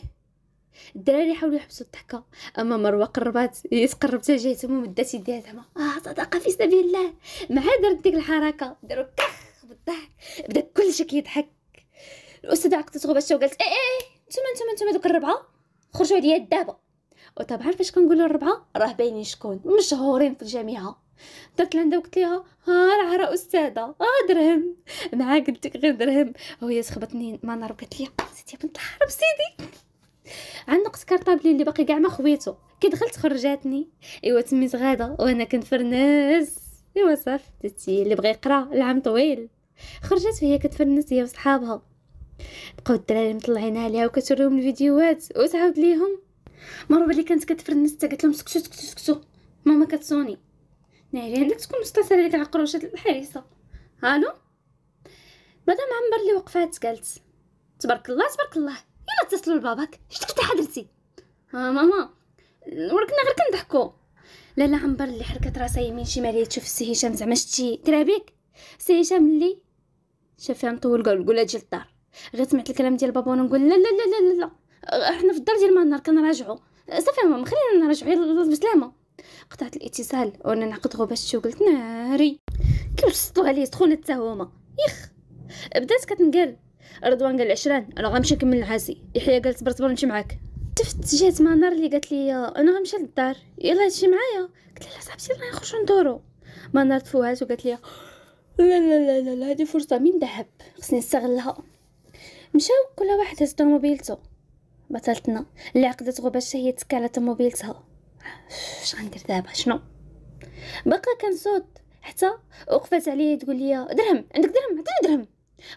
الدراري حاولوا يحبسوا الضحكه اما مروه قربات هي إيه تقربت حتى جهتهم ومدات يديها زعما اه صدقه في سبيل الله مع درت ديك الحركه داروا كخ بالضحك بدا كلشي كيضحك الاستاذه عقدت غباشه وقالت ايه ايه نتوما نتوما نتوما دوك الربعه خرجوا عليا دابا وطبعا فاش كنقولوا الربعه راه باينين شكون مشهورين في الجامعه درت لعندها وقلت ليها ها راه استاذه اه درهم مع قلتك غير درهم وهي سخبتني ما نعرف قالت لي سيدي بنت الحرب سيدي نقص كارطابلي اللي باقي كاع ما خويته كي دخلت خرجاتني ايوا تميت صغاده وانا كنفرنس ايوا صافي اللي بغى يقرا العام طويل خرجت وهي كتفرنس هي وصحابها بقاو الدراري مطلعين عليها وكتوريهم الفيديوهات وتعاود ليهم مره اللي كانت كتفرنس حتى قالت لهم سكتو سكتو سكتو ماما كتصوني ناري يعني عندك تكون مستصله ديك القروشات الحريصه الو مدام عمر اللي وقفات قالت تبارك الله تبارك الله يلا اتصلوا لباباك شتك حضرتي ها ماما وركنا غير كنضحكوا لالا عمبر اللي حركت راسها يمين شمال تشوف السي هشام زعما شتي كرابيك السي هشام اللي شافها مطول قال قول اجي للدار غير سمعت الكلام ديال بابا وانا نقول لا لا لا لا لا, احنا حنا في الدار ديال مانار كنراجعوا صافي ماما خلينا نراجعوا يلا بسلامه قطعت الاتصال وانا نعقد غباش قلت ناري كي وصلوا عليه سخونه حتى هما يخ بدات كتنقال رضوان قال عشران انا غنمشي نكمل نعاسي يحيى قال صبر صبر نمشي معاك تفت جات مع نار اللي قالت لي انا غنمشي للدار يلا هادشي معايا قلت لها صاحبتي يلاه نخرجو ندورو ما نار تفوهات وقالت لي لا لا لا لا, لا هذه فرصه من ذهب خصني نستغلها مشاو كل واحد هز طوموبيلته بطلتنا اللي عقدت غبشه هي تكالت طوموبيلتها اش غندير دابا شنو باقا صوت حتى وقفات عليا تقول لي درهم عندك درهم عطيني درهم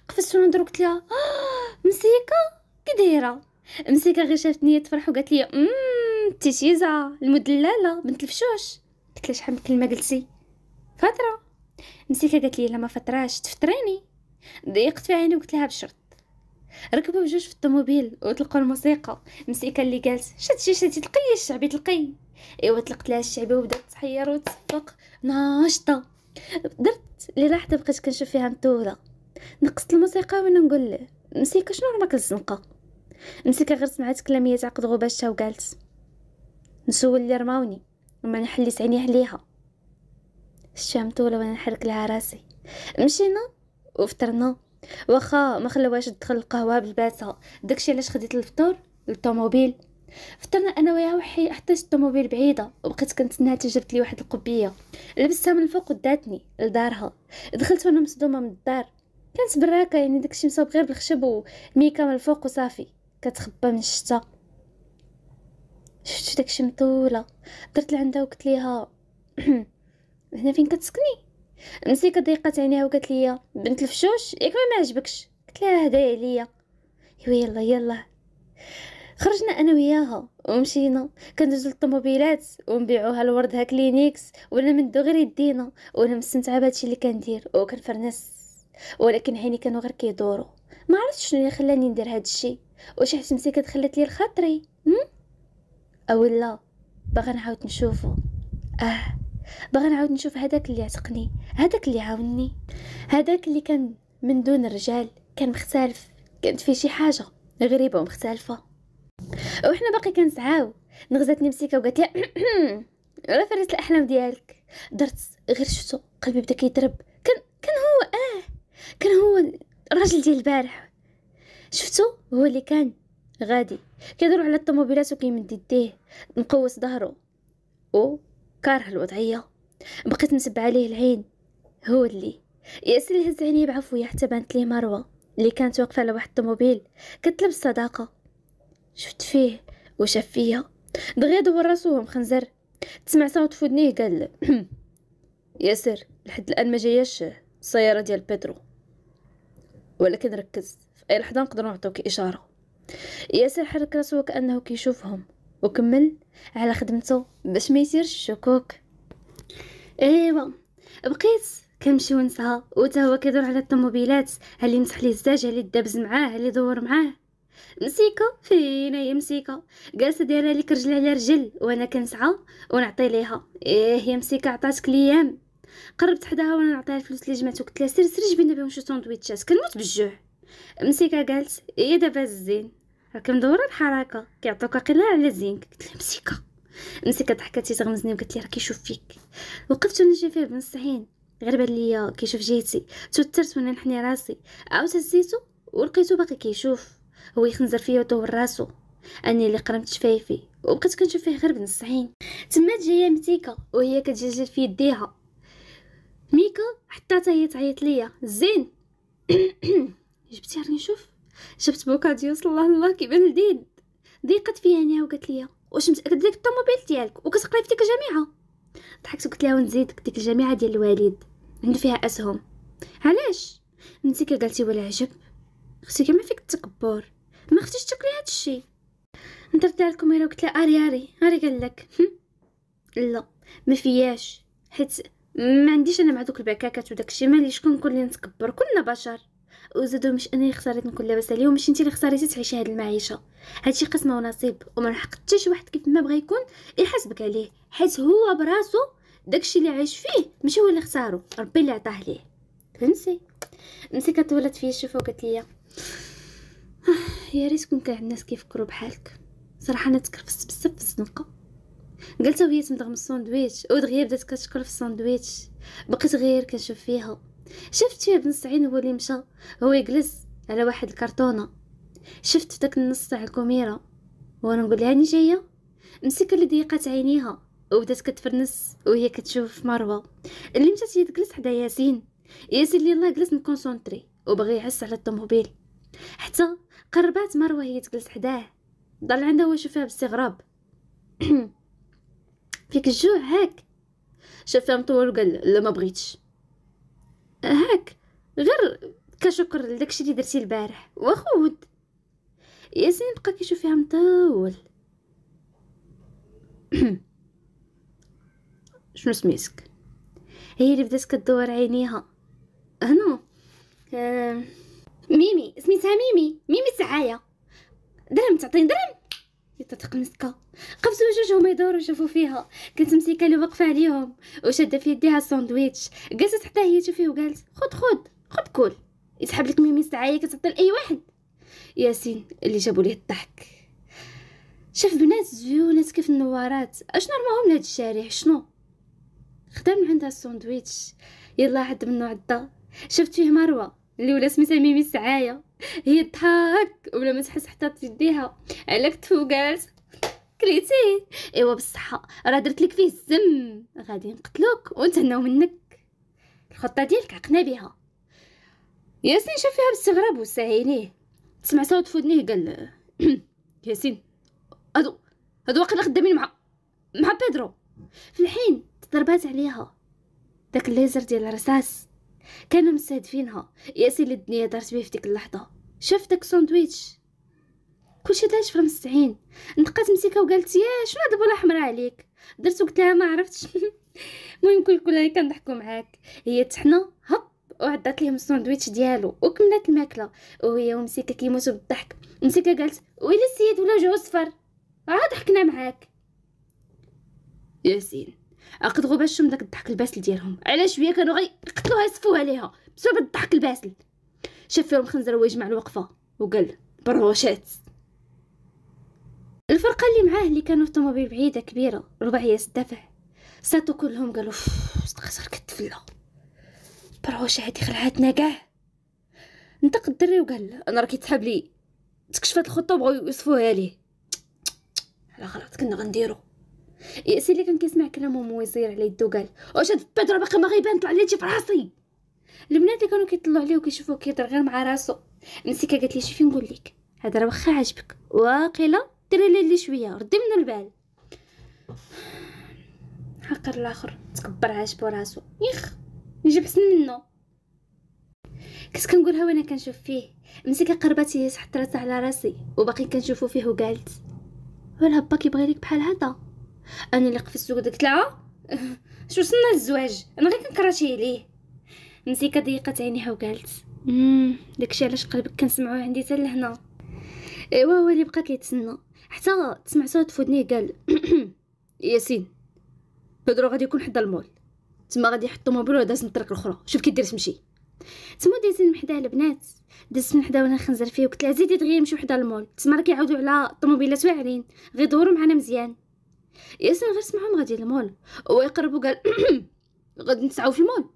قفزت ونضرب قلت لها آه مسيكه كي دايره مسيكا غير شافتني تفرح وقالت لي امم تيشيزا المدلله بنت الفشوش قلت لها شحال من كلمه قلتي فتره مسيكا قالت لي لا ما فتراش تفتريني ضيقت في عيني وقلت لها بشرط ركبوا بجوج في الطوموبيل وطلقوا الموسيقى مسيكا اللي قالت شتي شتي تلقي الشعبي تلقي ايوا طلقت لها الشعبي وبدات تحير وتصفق ناشطه درت اللي راحت بقيت كنشوف فيها مطوله نقصت الموسيقى وانا نقول له مسيكه شنو راك الزنقه مسيكه غير سمعت كلاميه تعقد غباشها وقالت نسول اللي رماوني وما نحلس عيني عليها شفتها ولا وانا نحرك لها راسي مشينا وفطرنا واخا ما خلاوهاش تدخل القهوه بالباسه داكشي علاش خديت الفطور الطوموبيل فطرنا انا وياها وحي حتى الطوموبيل بعيده وبقيت حتى تجربت لي واحد القبيه لبستها من الفوق وداتني لدارها دخلت وانا مصدومه من الدار كانت براكه يعني داكشي مصاوب غير بالخشب وميكا من الفوق وصافي كتخبى من الشتا شفت داكشي مطوله درت لعندها وقلت ليها (clears throat) هنا فين كتسكني مسيكه ضيقات عينيها وقالت لي بنت الفشوش ياك إيه ما عجبكش قلت لها هدايا عليا يلا يلا خرجنا انا وياها ومشينا كندوزو للطوموبيلات ونبيعوها لوردها كلينيكس ولا من غير يدينا وانا مستمتعه بهادشي اللي كندير وكنفرنس ولكن عيني كانوا غير كيدورو ما عرفتش شنو اللي خلاني ندير هادشي واش حسمتي خلات لي لخاطري او لا باغا نعاود نشوفو اه باغا نعاود نشوف هذاك اللي عتقني هذاك اللي عاوني هذاك اللي كان من دون الرجال كان مختلف كانت فيه شي حاجه غريبه ومختلفه وحنا باقي كنسعاو نغزاتني مسيكه وقالت لي على (clears throat) فرست الاحلام ديالك درت غير شفتو قلبي بدا كيضرب كان كان هو اه كان هو الراجل ديال البارح شفتو هو اللي كان غادي كيدور على الطوموبيلات وكيمد يديه مقوس ظهره او كاره الوضعيه بقيت نسب عليه العين هو اللي ياسر اللي هز عينيه بعفويه حتى بانت ليه مروه اللي كانت واقفه على واحد الطوموبيل كتلب الصداقه شفت فيه وشاف فيا دغيا دور راسو مخنزر تسمع صوت فودنيه قال (clears throat) ياسر لحد الان ما جاياش السياره ديال بيترو ولكن ركز في اي لحظه نقدر نعطوك اشاره ياسر حرك راسو كانه كيشوفهم وكمل على خدمته باش ما يصيرش الشكوك ايوا بقيت كنمشي ونسها وتا هو كيدور على الطوموبيلات اللي مسح ليه الزاج اللي دابز معاه اللي دور معاه مسيكة فينا يا مسيكة جالسة دايرة لك رجل على رجل وانا كنسعى ونعطي ليها ايه يا مسيكة عطاتك ليام قربت حداها وانا نعطيها الفلوس اللي جمعت وقلت لها سير سير جبنا بهم شي سندويتشات كنموت بالجوع مسيكة قالت ايه دابا الزين راك مدورة الحركة كيعطوك قلة على زينك قلت لها مسيكة مسكة ضحكات تغمزني وقالت لي راه كيشوف فيك وقفت وانا شافيه بن الصحين غير بان ليا كيشوف جهتي توترت وانا نحني راسي عاود هزيتو ولقيتو باقي كيشوف هو يخنزر فيا وطور راسو اني اللي قرمت شفايفي وبقيت كنشوف فيه غير بنص عين تما جايه متيكا وهي كتجلجل في يديها ميكا حتى هي تعيط ليا زين (coughs) جبتي راني نشوف جبت بوكاديوس الله الله كيبان لذيذ ضيقت فيا انا وقالت لي واش متاكد ديك الطوموبيل ديالك وكتقراي في ديك الجامعه ضحكت وقلت لها ونزيدك ديك الجامعه ديال الوالد عنده فيها اسهم علاش انت قالتي ولا عجب اختي كما فيك التكبر ما خديش تاكلي هذا الشيء نظرت لكم الكاميرا قلت لها اري اري اري قال لك لا ما فياش حيت ما عنديش انا مع دوك البكاكات وداك الشيء مالي شكون كل اللي نتكبر كلنا بشر وزادو مش انا اللي خسرت نكون لاباس عليه ومش انت اللي خسرتي تعيشي هاد المعيشه هادشي قسمه ونصيب وما حق حتى شي واحد كيف ما بغى يكون يحاسبك عليه حيت هو براسو داكشي اللي عايش فيه ماشي هو اللي اختارو ربي اللي عطاه ليه فهمتي مسكت ولات فيا شوفو قالت ليا آه يا ريت كون كاع الناس كيفكروا بحالك صراحه انا تكرفست بزاف في الزنقه قلت وهي تمضغ من الساندويتش ودغيا بدات كتشكر في الساندويتش بقيت غير كنشوف فيها شفت فيها بنص عين هو اللي مشى هو يجلس على واحد الكرتونه شفت داك النص تاع الكاميرا وانا نقول لها هاني جايه مسكه اللي ضيقات عينيها وبدات كتفرنس وهي كتشوف مروه اللي مشات هي تجلس حدا ياسين ياسين اللي الله جلس نكونسونطري وبغى يعس على الطوموبيل حتى قربات مروة هي تجلس حداه ضل عندها هو شوفها باستغراب (clears throat) فيك الجوع هاك شافها مطول وقال لا ما بغيتش هاك غير كشكر لداكشي اللي درتي البارح واخود ياسين بقى كيشوف فيها مطول (clears throat) شنو سميتك هي اللي بدات كدور عينيها هنا آه. ميمي سميتها ميمي ميمي سعايا درهم تعطيني درهم يتطق المسكة قفزوا جوجهم يدوروا شافوا فيها كانت مسيكة اللي واقفة عليهم وشادة في يديها الساندويتش جلست حتى هي تشوفيه وقالت خد خد خد كل يسحب لك ميمي سعايا كتعطي لأي واحد ياسين اللي جابوا ليه الضحك شاف بنات زيو ناس كيف النوارات اشنو رماهم لهاد الشارع شنو خدام عندها الساندويتش يلا عد منو عدا شفت فيه مروه اللي ولا سميتها ميمي سعايا هي تضحك ولا ما تحس حتى تديها على كتفوقات كريتي ايوا بالصحه راه درت لك فيه الزم غادي نقتلوك ونتهناو منك الخطه ديالك عقنا بها ياسين شاف فيها باستغراب وسعينيه سمع صوت فودنيه قال (clears throat) ياسين هادو هادو واقيلا خدامين مع مع بيدرو في الحين تضربات عليها داك الليزر ديال الرصاص كانوا مستهدفينها ياسين الدنيا دارت بيه في ديك اللحظه شاف داك الساندويتش كلشي داش في رمستعين نقات مسكه وقالت يا شنو هاد البوله حمراء عليك درت وقلت لها ما عرفتش (laughs) المهم كل كان كنضحكوا معاك هي تحنا هب وعدات لهم الساندويتش ديالو وكملات الماكله وهي ومسيكه كيموتوا بالضحك مسيكه قالت ويلي السيد ولا وجهو صفر عاد حكنا معاك ياسين باش شم داك الضحك الباسل ديالهم على شويه كانوا غيقتلوها يصفوها ليها بسبب الضحك الباسل شاف فيهم خنزر ويجمع الوقفه وقال بروشات الفرقه اللي معاه اللي كانوا في طوموبيل بعيده كبيره رباعيه الدفع ساتو كلهم قالوا استخسر كتفلا بروشة هادي خلعتنا كاع نطق الدري وقال انا راه كيتسحب لي تكشفت الخطه بغاو يوصفوها ليه على غلط كنا غنديرو يأسي إيه، اللي كان كيسمع كلامهم يصير على يدو قال واش هاد راه باقي ما غيبان طلع لي في راسي البنات اللي كانوا كيطلعوا عليه وكيشوفوه كيهضر غير مع راسو مسيكه قالت لي شوفي نقول لك هذا راه واخا عجبك واقيلا ديري لي لي شويه ردي منو البال حقر الاخر تكبر عاجبو راسو يخ يجيب حسن منه كنت كنقولها وانا كنشوف فيه مسكه قربت هي تحط راسها على راسي وباقي كنشوفو فيه وقالت ولا هبا كيبغي لك بحال هذا انا اللي قفزتو داك لها شو وصلنا للزواج انا غير كنكرهتي عليه مزيكا ضيقت عينيها وقالت امم داكشي علاش قلبك كنسمعو عندي حتى لهنا ايوا هو اللي بقى كيتسنى حتى تسمع صوت فودني قال (clears throat) ياسين بدرو غادي يكون حدا المول تما غادي يحط طوموبيل وداز من الطريق الاخرى شوف كي دير تمشي تما دازين من حدا البنات دازت من حدا وانا خنزر فيه وقلت لها زيدي دغيا نمشيو حدا المول تما راه كيعاودو على طوموبيلات واعرين غير دورو معانا مزيان ياسين غير سمعهم غادي للمول يقرب وقال (coughs) غادي نتسعاو في المول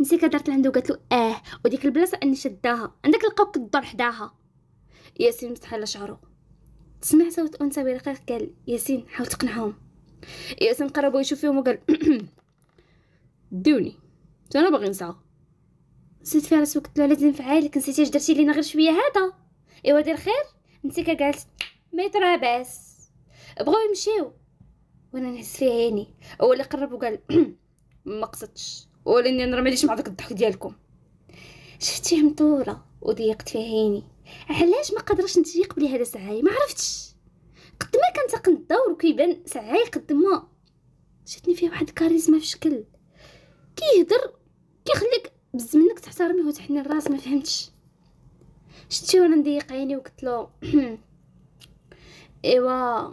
نسيكا دارت لعندو قالت له اه وديك البلاصه اني شداها عندك لقاوك الدار حداها ياسين مسح على شعرو سمع صوت انثى برقيق قال ياسين حاول تقنعهم ياسين قرب ويشوف فيهم وقال (coughs) ديوني انا باغي نسعى نسيت فيها راسي قلت له لازم فعالك نسيتي اش درتي لينا غير شويه هذا ايوا دير خير نسيكا قالت ما يتراباس بغاو يمشيو وانا نحس فيها يعني. هو اللي قرب وقال (clears throat) ما قصدتش ولاني اني انا ماليش مع داك الضحك ديالكم شفتيه مطوره وضيقت فيها عيني علاش ما قدرش نتيق بلي هذا سعاي ما عرفتش قد ما تقن الدور وكيبان سعاي قد ما شفتني فيه واحد الكاريزما في شكل كيهضر كيخليك بز منك تحترميه وتحني الراس ما فهمتش شتي وانا نضيق عيني وقلت له (clears throat) ايوا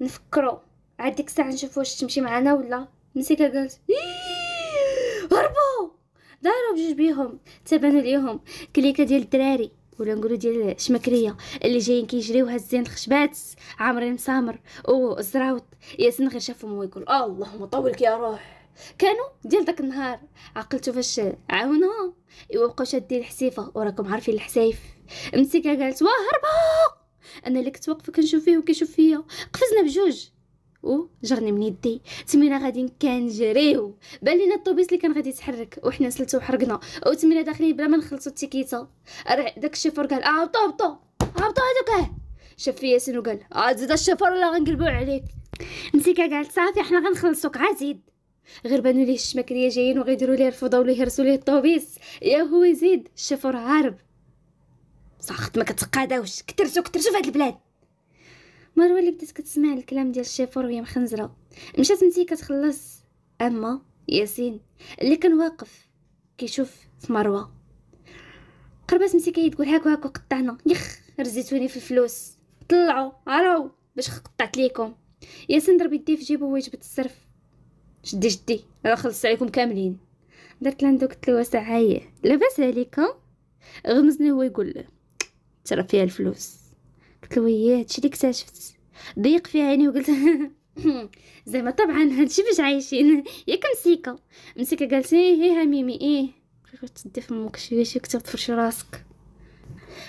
نفكرو عاد ديك الساعه نشوف واش تمشي معنا ولا مسكه قالت إيه، هربوا داروا بجوج بيهم تبانوا ليهم كليكه ديال الدراري ولا نقولوا ديال الشمكريه اللي جايين كيجريو هازين الخشبات عامرين مسامر وزراوت ياسين غير شافهم ويقول اللهم طولك يا روح كانوا ديال داك النهار عقلتو فاش عاونها ايوا بقاو شادين الحسيفه وراكم عارفين الحسيف مسكه قالت واه هربوا انا اللي كنت واقفه كنشوف فيه وكيشوف فيا قفزنا بجوج وجرني من يدي تمينا غادي كنجريو بان لينا الطوبيس اللي كان غادي يتحرك وحنا نسلتو وحرقنا او تمينا داخلين بلا ما نخلصو التيكيتا داك الشيفور قال اه هبطو هبطو هبطو هذوك آه. شاف فيا ياسين وقال عاد آه، زيد الشيفور ولا غنقلبو عليك مسيكا قالت صافي حنا غنخلصوك عاد زيد غير بانوا ليه الشماكريه جايين وغيديروا ليه الفوضى ولا يهرسوا ليه الطوبيس يا هو يزيد الشيفور هارب صاخت ما كتقاداوش كترسو كترسو في هاد البلاد مروه اللي بدات كتسمع الكلام ديال الشيفور وهي مخنزره مشات انتي كتخلص اما ياسين اللي كان واقف كيشوف في مروه قربات انتي تقول هاك هاك قطعنا يخ رزيتوني في الفلوس طلعوا راهو باش قطعت ليكم ياسين ضرب يديه في جيبو وجبت الصرف جدي جدي انا خلصت عليكم كاملين درت لاندو قلت له وسع هايه لاباس عليك غمزني هو يقول له ترى فيها الفلوس قلت له وي هادشي اللي اكتشفت ضيق في عيني وقلت (laughs) زعما طبعا هادشي باش عايشين ياك مسيكه مسيكه قالت ايه ايه ميمي ايه غير تدي في امك شويه شي كتر تفرشي راسك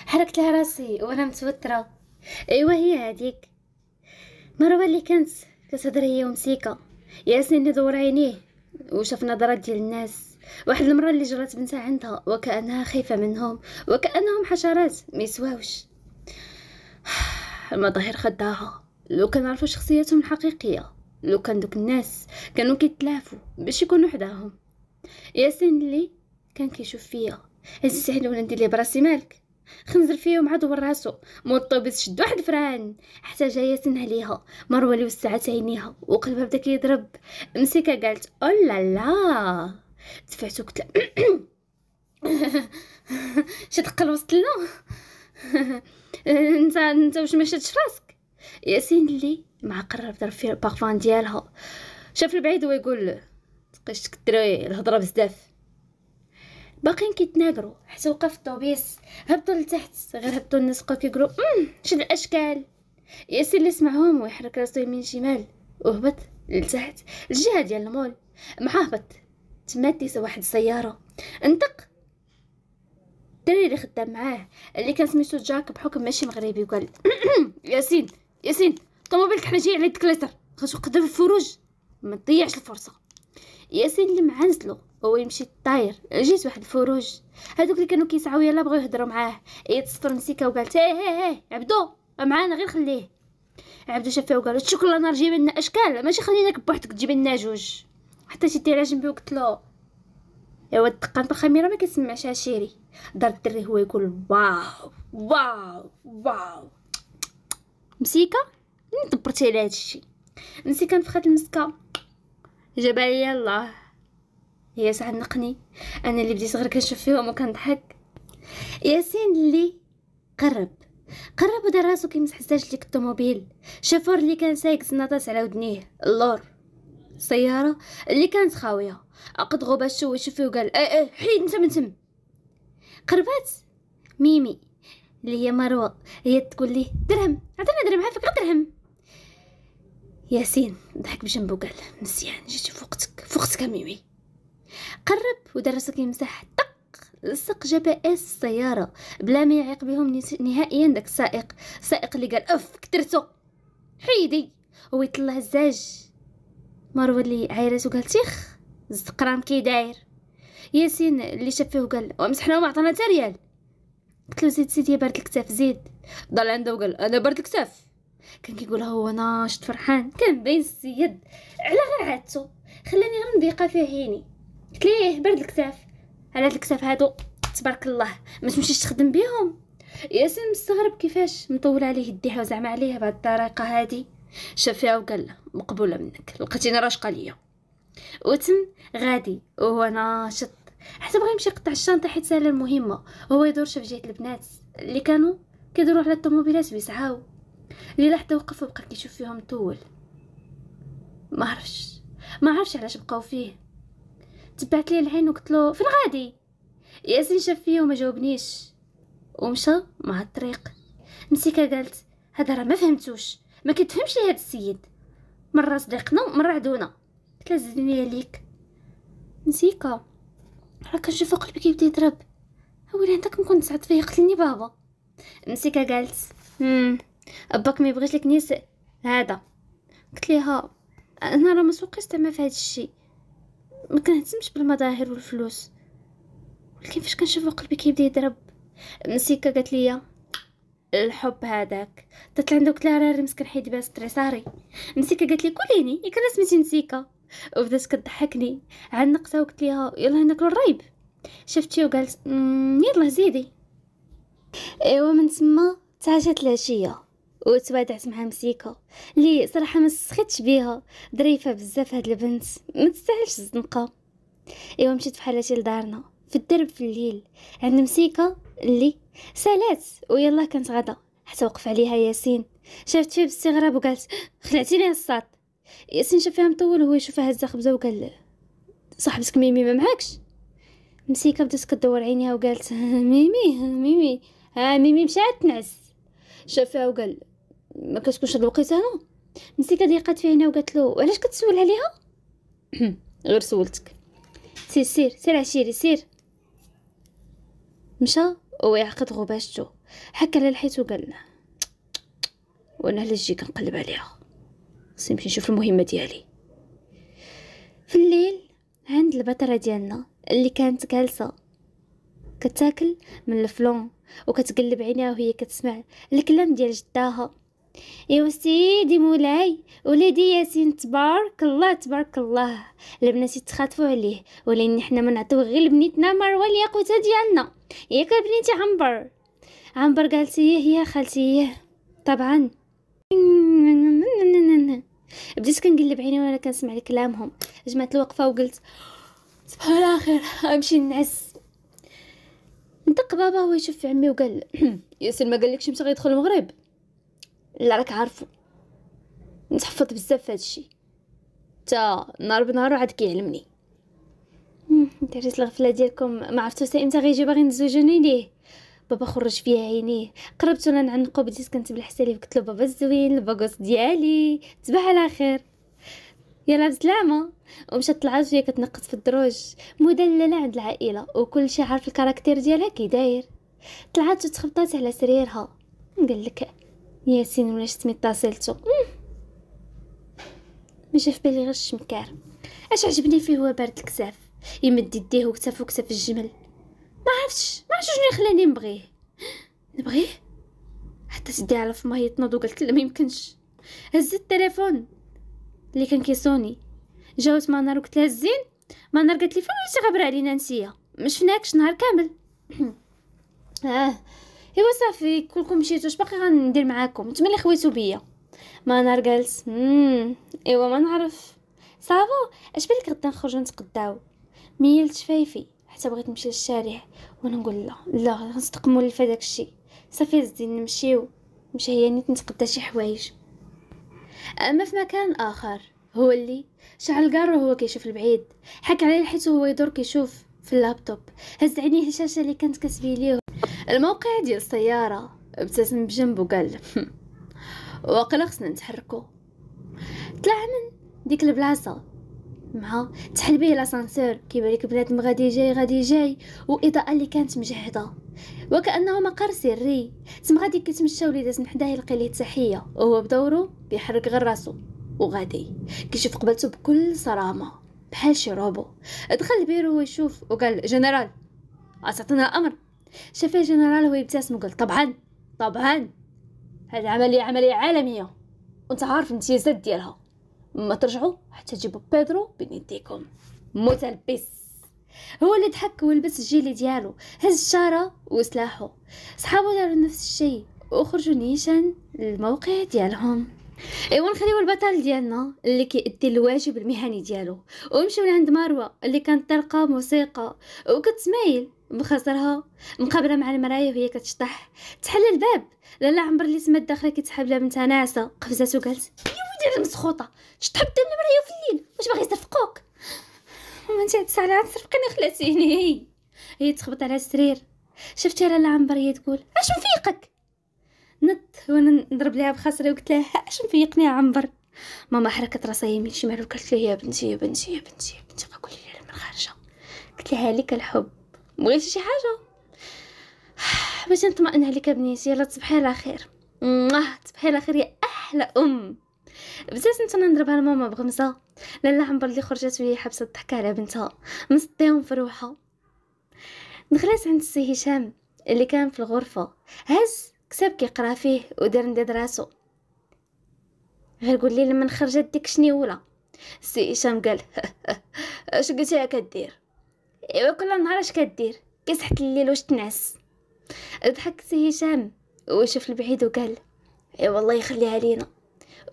حركت لها راسي وانا متوتره ايوا هي هاديك مروه اللي كانت كتهضر هي ومسيكه ياسين دور عينيه وشاف نظرات ديال الناس واحد المرة اللي جرات بنتها عندها وكأنها خايفة منهم وكأنهم حشرات ميسواوش المظاهر خداها لو كان عرفوا شخصياتهم الحقيقية لو كان دوك الناس كانوا كيتلافوا باش يكونوا حداهم ياسين اللي كان كيشوف فيا عزيز على ولا ندير ليه براسي مالك خنزر فيا ومع دور راسو مور الطوبيس شد واحد فران حتى جا ياسين عليها مروه وسعت عينيها وقلبها بدا كيضرب مسيكا قالت اولا لا دفعتو قلت أمم، أمم. (laughs) شد قلب وسط (laughs) انت (laughs) انت واش ما شاتش راسك ياسين اللي مع قرر ضرب في البارفان ديالها شاف البعيد ويقول له تبقيش تكثري الهضره بزاف باقيين كيتناقروا حتى وقف الطوبيس هبطوا لتحت غير هبطوا الناس بقاو كيقولوا أمم، شد الاشكال ياسين اللي سمعهم ويحرك راسو يمين شمال وهبط لتحت الجهه ديال المول مع هبط تمادي واحد السياره انتق الدري اللي خدام معاه اللي كان سميتو جاك بحكم ماشي مغربي وقال (clears throat) ياسين ياسين طوموبيلك حنا جايين على ديك ليتر خاصو قدام الفروج ما تضيعش الفرصه ياسين اللي معنزلو هو يمشي طاير جيت واحد الفروج هذوك اللي كانوا كيسعاو يلا بغاو يهضروا معاه يتصفر مسيكه وقالت هيه هيه إيه، عبدو معانا غير خليه عبدو شافها وقال شكرا انا لنا اشكال ماشي خليناك بوحدك تجيب لنا جوج حتى شدي على جنبي وقلت له ايوا الدقان الخميره ما كتسمعش عشيري دار الدري هو يقول واو واو واو مسيكا دبرتي على هادشي نسي كنفخات المسكه جابها ليا الله هي صح نقني انا اللي بديت غير كنشوف وما كنضحك ياسين اللي قرب قرب ودار راسو كيمسح الزاج ليك الطوموبيل شافور اللي كان سايق سناطات على ودنيه اللور السياره اللي كانت خاويه غوبا شو شوفي وقال اه اه حيد نتا من تم قربات ميمي اللي هي مروة هي تقول لي درهم عطينا درهم عافاك غير درهم ياسين ضحك بجنبه وقال مزيان جيتي فوقتك فوقتك ميمي قرب ودار راسو كيمسح طق لصق جاب اس السيارة بلا ما يعيق بهم نهائيا داك السائق السائق اللي قال اف كترتو حيدي ويطلع الزاج مروة اللي عايرات وقالت يخ الزقرام كي داير ياسين اللي شاف فيه وقال ومسحنا وما عطانا حتى ريال قلت له زيد سيدي بارد الكتاف زيد ضل عنده وقال انا بارد الكتاف كان كيقول هو ناشط فرحان كان باين السيد على غير عادتو خلاني غير مضيقه فيه عيني قلت ليه برد الكتاف على هاد الكتاف هادو تبارك الله ما تمشيش تخدم بيهم ياسين مستغرب كيفاش مطول عليه يديها وزعما عليها بهاد الطريقه هادي شاف فيها وقال مقبوله منك لقيتيني راشقه ليا وتم غادي وهو ناشط حتى بغى يمشي يقطع الشنطه حيت سالا المهمه وهو يدور شاف جهه البنات اللي كانوا كيدوروا على الطوموبيلات بيسعاو اللي حتى وقف وبقى كيشوف فيهم طول ما عرفش ما عرفش علاش بقاو فيه تبعت ليه العين وقلت له فين غادي ياسين شاف فيا وما جاوبنيش ومشى مع الطريق مسيكا قالت هذا راه ما فهمتوش ما كتفهمش هذا السيد مره صديقنا ومره عدونا قلت زدني عليك نسيكا راه كنشوف قلبي كيبدا يضرب هو هذاك كنت سعد فيه قتلني بابا نسيكا قالت امم باك ما يبغيش لك نيس هذا قلت ليها انا راه ما سوقيش تما في هذا الشيء ما كنهتمش بالمظاهر والفلوس ولكن فاش كنشوف قلبي كيبدا يضرب نسيكا قالت لي الحب هذاك طلعت عندك لا راري مسكن حيد بس ستري ساري مسيكا قالت لي كليني يكرا سميتي مسيكا وبدات كضحكني عاد نقصها وقلت ليها يلا ناكلو الرايب شفتي وقالت يلا زيدي ايوا من تما تعشات العشيه وتوادعت مع مسيكة لي صراحة ما سخيتش بيها ظريفة بزاف هاد البنت ما تستاهلش الزنقة ايوا مشيت هادشي لدارنا في الدرب في الليل عند مسيكة اللي سالات ويلا كانت غدا حتى وقف عليها ياسين شافت فيه باستغراب وقالت خلعتيني الساط ياسين شافها مطول وهو يشوفها هزه خبزه وقال صاحبتك ميمي ما معاكش مسيكه بدات كدور عينيها وقالت (laughs) ميمي ميمي ها ميمي مشات تنعس شافها وقال ما كتكونش هاد الوقيته هنا مسيكه ضيقات في عينها وقالت له علاش كتسول عليها (coughs) غير سولتك سير سير سير عشيري سير مشى ويعقد غباشته حكى الحيط وقال له وانا هلا جي كنقلب عليها خصني نمشي نشوف المهمه ديالي في الليل عند البطرة ديالنا اللي كانت جالسه كتاكل من الفلون وكتقلب عينيها وهي كتسمع الكلام ديال جداها يا سيدي مولاي ولدي ياسين تبارك الله تبارك الله البنات يتخاطفوا عليه ولكن حنا ما نعطيو غير لبنيتنا مروه الياقوته ديالنا ياك بنيتي عنبر عنبر قالت هي هي خالتي طبعا بديت كنقلب عيني وانا كنسمع لكلامهم جمعت الوقفه وقلت سبحان الله خير امشي نعس نطق بابا هو يشوف في عمي وقال (clears throat) ياسين ما قالكش متى غيدخل المغرب لا راك عارفو نتحفظ بزاف في هادشي تا نهار بنهار عاد كيعلمني درت الغفله ديالكم ما عرفتوش امتى غيجي باغي نزوجوني ليه بابا خرج فيها عينيه قربت وانا نعنقو بديت كنتبل حسالي قلت له بابا الزوين الباكوس ديالي تصبح على خير يلا بسلامه ومشات وهي كتنقص في الدروج مدلله عند العائله وكل شي عارف الكاركتير ديالها كي داير طلعت وتخبطات على سريرها قال لك ياسين ولا شتمي اتصلتو مشى في بالي غير الشمكار اش عجبني فيه هو بارد الكساف يمد يديه وكتف وكتف الجمل ما عرفتش ما عرفتش شنو خلاني نبغيه نبغيه حتى سدي على فما يتنوض وقلت لا ما يمكنش هزت التليفون اللي كان كيصوني جاوت نار وقلت لها زين نار قالت لي فين وليتي غابره علينا نسيه مش شفناكش نهار كامل (clears throat) اه ايوا صافي كلكم مشيتو اش باقي غندير معاكم نتمنى اللي خويتو بيا قالت امم ايوا ما نعرف صافو اش بالك غدا نخرجو نتقداو ميلت شفايفي حتى بغيت نمشي للشارع وانا نقول لا لا غنستقمو لي فداك الشيء صافي زدي نمشيو مشى هي نيت نتقدى شي حوايج اما في مكان اخر هو اللي شعل قارو هو كيشوف البعيد حك عليه حيت هو يدور كيشوف في اللابتوب هز عينيه الشاشه اللي كانت كتبي ليه الموقع ديال السياره ابتسم بجنب وقال (laughs) وقلا خصنا نتحركو طلع من ديك البلاصه مع تحل به لاسانسور كيبان لك بنادم غادي جاي غادي جاي واضاءه اللي كانت مجهده وكانه مقر سري تم غادي كيتمشى وليدات من حداه يلقي ليه تحيه وهو بدورو بيحرك غير راسو وغادي كيشوف قبلته بكل صرامه بحال شي روبو دخل البيرو ويشوف وقال جنرال عطاتنا الامر شاف الجنرال هو يبتسم وقال طبعا طبعا هذه عمليه عمليه عالميه وانت عارف الامتيازات ديالها ما ترجعوا حتى تجيبوا بيدرو بين يديكم متلبس هو اللي ضحك ولبس الجيلي ديالو هز الشارة وسلاحه صحابو داروا نفس الشيء وخرجوا نيشان للموقع ديالهم ايوا نخليو البطل ديالنا اللي كيأدي الواجب المهني ديالو ومشيو لعند مروه اللي كانت تلقى موسيقى وكتسمايل بخسرها مقابله مع المرايا وهي كتشطح تحل الباب لالا عمر اللي سمات داخله كتحبل بنتها ناعسه قفزات وقالت اش مسخوطه دير المرايه في الليل واش باغي يصرفقوك ماما انت هاد الساعه تصفقيني خلاتيني هي هي تخبط على السرير شفتي على هي تقول اش مفيقك نط وانا نضرب ليها بخاصري وقلت لها اش مفيقني يا عنبر ماما حركت راسها يمين شمال وقالت لي يا بنتي يا بنتي يا بنتي يا بنتي قولي لي من خارجه قلت لها لك الحب بغيتي شي حاجه (sighs) باش نطمئن عليك بنيتي يلا تصبحي على خير تصبحي على خير يا احلى ام بزاف نتا نضربها لماما بغمزه لالا عمبر اللي خرجت وهي حبسه الضحكه على بنتها مصطيهم في روحها دخلت عند السي هشام اللي كان في الغرفه هز كتاب كيقرا فيه ودار نديد راسو غير قول لي لما خرجت ديك شني ولا السي هشام قال (laughs) اش قلتيها كدير ايوا كل نهار اش كدير كيسحت الليل واش تنعس ضحك سي هشام وشاف البعيد وقال اي والله يخليها لينا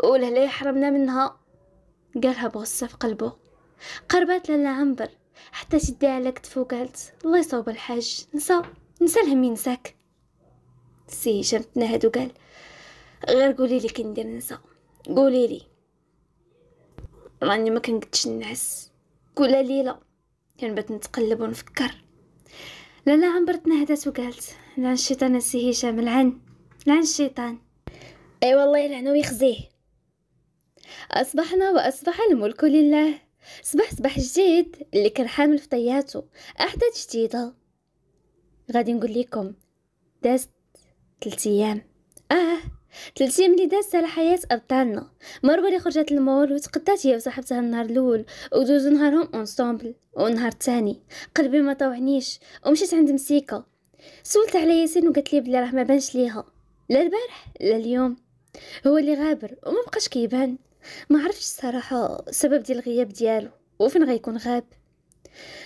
ولهلا حرمنا منها قالها بغصة في قلبه قربت لالا عنبر حتى شدها على كتفه وقالت الله يصوب الحاج نسى نسى الهم ينساك سي جمتنا نهد وقال غير قولي لي كندير نسى قولي لي راني ما كنقدش نعس كل ليله كنبات نتقلب ونفكر لنا عنبر تنهدت وقالت لعن الشيطان السي هشام لعن لعن الشيطان اي أيوة والله يلعنو ويخزيه أصبحنا وأصبح الملك لله صبح صباح جديد اللي كان حامل في طياته أحداث جديدة غادي نقول لكم دازت ثلاث أيام آه ثلاث أيام اللي دازت على حياة أبطالنا اللي خرجت المول وتقدات هي وصاحبتها النهار الأول ودوزو نهارهم أونسومبل ونهار الثاني قلبي ما طوعنيش ومشيت عند مسيكة سولت على ياسين وقالت لي بلي راه ما بانش ليها لا البارح لا اليوم هو اللي غابر وما بقاش كيبان ما عرفتش الصراحه السبب ديال الغياب ديالو وفين غيكون غاب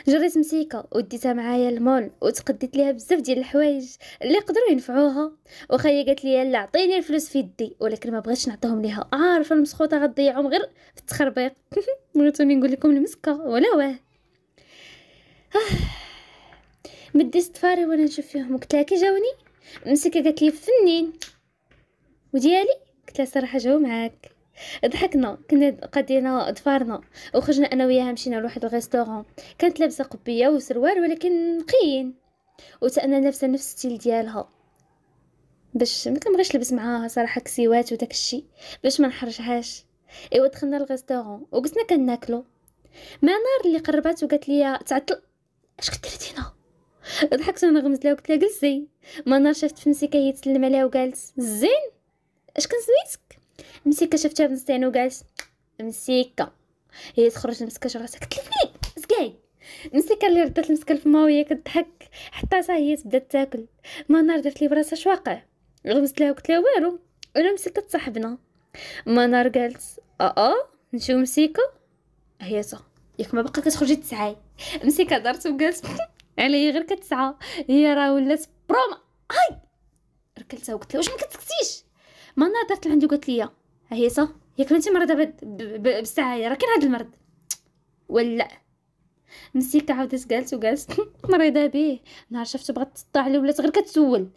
جريت مسيكه وديتها معايا المول وتقديت ليها بزاف ديال الحوايج اللي قدروا ينفعوها واخا هي قالت لي لا عطيني الفلوس في يدي ولكن ما بغيتش نعطيهم ليها عارفه المسخوطه غتضيعهم غير في التخربيق بغيتوني (laughs) نقول لكم المسكه ولا واه (sighs) مدي صدفاري وانا نشوف فيهم قلت لها كي جاوني مسيكه قالت لي فنين وديالي قلت لها صراحه جاو معاك ضحكنا كنا قدينا ضفارنا وخرجنا انا وياها مشينا لواحد الريستورون كانت لابسه قبيه وسروال ولكن نقيين وتانا لابسه نفس الستيل ديالها باش ما كنبغيش نلبس معاها صراحه كسيوات وداك الشيء باش ما نحرجهاش ايوا دخلنا للريستورون وقلنا كناكلو ما نار اللي قربات وقالت لي تعطل اش كدرتينا ضحكت انا غمزت لها وقلت لها جلسي ما نار شافت فمسي تسلم عليها وقالت زين اش كنسميتك مسيكه شفتها بنستعين وقالت مسيكه هي تخرج مسكه راسها كتلفني سكاي مسيكه اللي ردات المسكه الفما وهي كتضحك حتى هي بدات تاكل ما نار درت لي براسها اش واقع غمست لها وقلت لها والو انا مسكه تصاحبنا ما نار قالت اه اه نشوف مسيكه هي صح ياك ما باقا كتخرجي تسعاي مسيكه دارت وقالت (laughs) علي غير كتسعى هي راه ولات بروما هاي ركلتها وقلت لها واش ما كتسكتيش ما نظرت لعندي قالت لي هي صح ياك انت مرضى بالسعايه راه كاين هذا المرض ولا مسكت عاودت جالس وقالت (laughs) مريضه به نهار شفت بغات تسطع لي ولات غير كتسول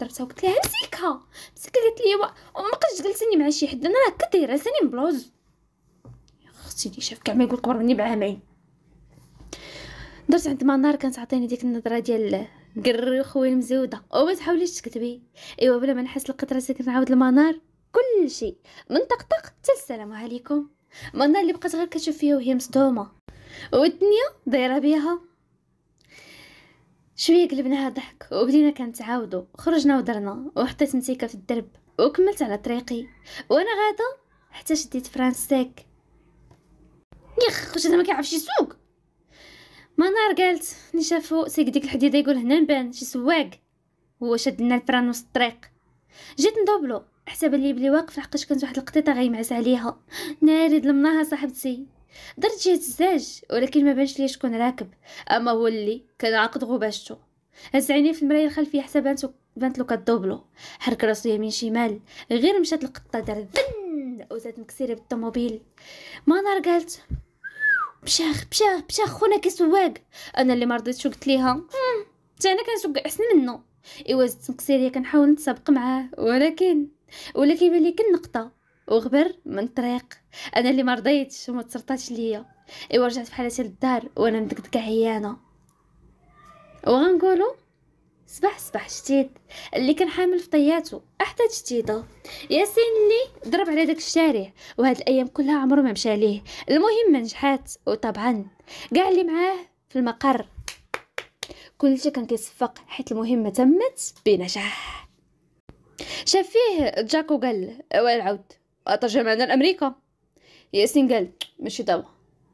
ضربتها وقلت لها مسكها مسكها قالت لي ما بقاش جلسني مع شي حد انا راه دايره راسني بلوز اختي اللي شاف كاع ما يقول قبر مني بعامين درت عند ما النهار كانت عطيني ديك النظره ديال قري خويا المزوده وما تحاوليش تكتبي ايوا بلا ما نحس القطره راسك نعاود المنار كل شيء من طقطق حتى السلام عليكم منار اللي بقات غير كتشوف فيها وهي مصدومه والدنيا دايره بيها شويه قلبناها ضحك وبدينا كنتعاودوا خرجنا ودرنا وحطيت مسيكه في الدرب وكملت على طريقي وانا غادا حتى شديت فرانسيك يخ واش ما كيعرفش يسوق ما نهار قالت ملي شافو سيك ديك الحديده يقول هنا نبان شي سواق هو شاد لنا البران وسط الطريق جيت ندوبلو حسب لي بلي واقف لحقاش كانت واحد القطيطه غيمعس عليها ناري ظلمناها صاحبتي درت جهه الزاج ولكن ما بانش ليا شكون راكب اما هو اللي كان عاقد غباشتو هز عيني في المرايه الخلفيه حتى بانت بانت لو كدوبلو حرك راسو يمين شمال غير مشات القطه دار ذن وزاد مكسيره بالطوموبيل ما نار قالت بشاخ بشاخ بشاخ خونا سواق انا اللي مرضيتش قلت ليها حتى انا كنسوق احسن منه ايوا زدت مكسيريه كنحاول نتسابق معاه ولكن ولكن بان لي كنقطه وغبر من الطريق انا اللي مرضيتش وما تسرطاتش ليا ايوا رجعت في حالتي للدار وانا مدقدقه عيانه وغنقولوا صباح صباح شتيت اللي كان حامل في طياتو حتى تشتيته ياسين اللي ضرب على داك الشارع وهاد الايام كلها عمرو ما مشى ليه المهم نجحات وطبعا كاع اللي معاه في المقر كلشي كان كيصفق حيت المهمه تمت بنجاح شاف فيه جاكو قال وين عاود اطرجع معنا لامريكا ياسين قال ماشي دابا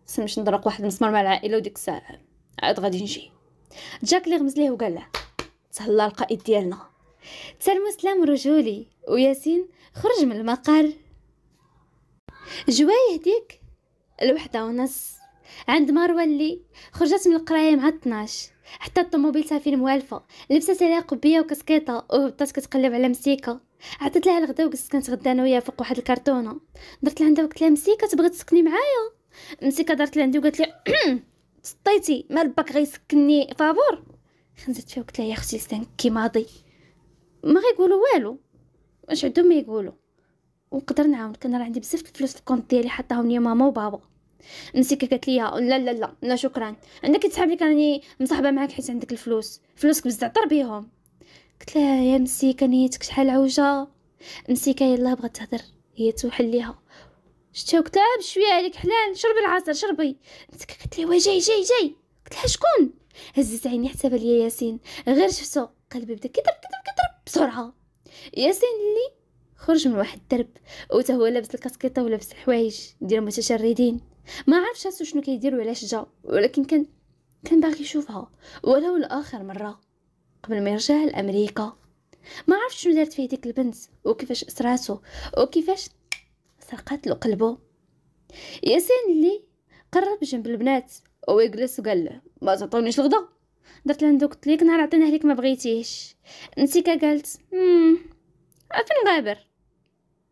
سمش نضرق واحد المسمار مع العائله وديك الساعه عاد غادي نجي جاك اللي غمز ليه وقال له تهلا القائد ديالنا تسلموا سلام رجولي وياسين خرج من المقر جوايه ديك الوحدة ونص عند مروة اللي خرجت من القراية مع 12 حتى الطوموبيل تاع فيلم والفة لبست عليها قبية وكسكيطة وهبطت كتقلب على مسيكة عطيت لها الغدا وجلست كنتغدا انا وياها فوق واحد الكرتونة درت لعندها وقلت لها مسيكة تبغي تسكني معايا مسيكة درت لعندي وقالت لي تسطيتي (clears throat) مال باك غيسكني فابور خنزت فيه وقلت لها يا اختي كي ماضي ما غيقولوا والو واش عندهم ما يقولوا ونقدر نعاون كان راه عندي بزاف الفلوس في الكونت ديالي حطاهم لي ماما وبابا مسكه قالت لي لا لا لا لا شكرا انا كتسحب لك راني مصاحبه معاك حيت عندك الفلوس فلوسك بزاف بيهم قلت لها يا مسيكه نيتك شحال عوجه مسيكه يلا بغات تهضر هي توحل ليها شتها قلت لها بشويه عليك حلال شربي العصير شربي مسكه قالت لي وا جاي جاي جاي قلت لها شكون هزت عيني حتى باليا ياسين غير شفتو قلبي بدا كيضرب كيضرب كيضرب بسرعه ياسين اللي خرج من واحد الدرب وتا هو لابس الكاسكيطه ولابس الحوايج ديال المتشردين ما عرفش راسو شنو كيدير وعلاش جا ولكن كان كان باغي يشوفها ولو لاخر مره قبل ما يرجع لامريكا ما عرفش شنو دارت فيه ديك البنت وكيفاش اسراتو وكيفاش سرقات له قلبه ياسين اللي قرب جنب البنات ويجلس وقال له ما تعطونيش الغدا درت لها قلت ليك نهار عطيناه ليك ما بغيتيهش كا قالت امم فين غابر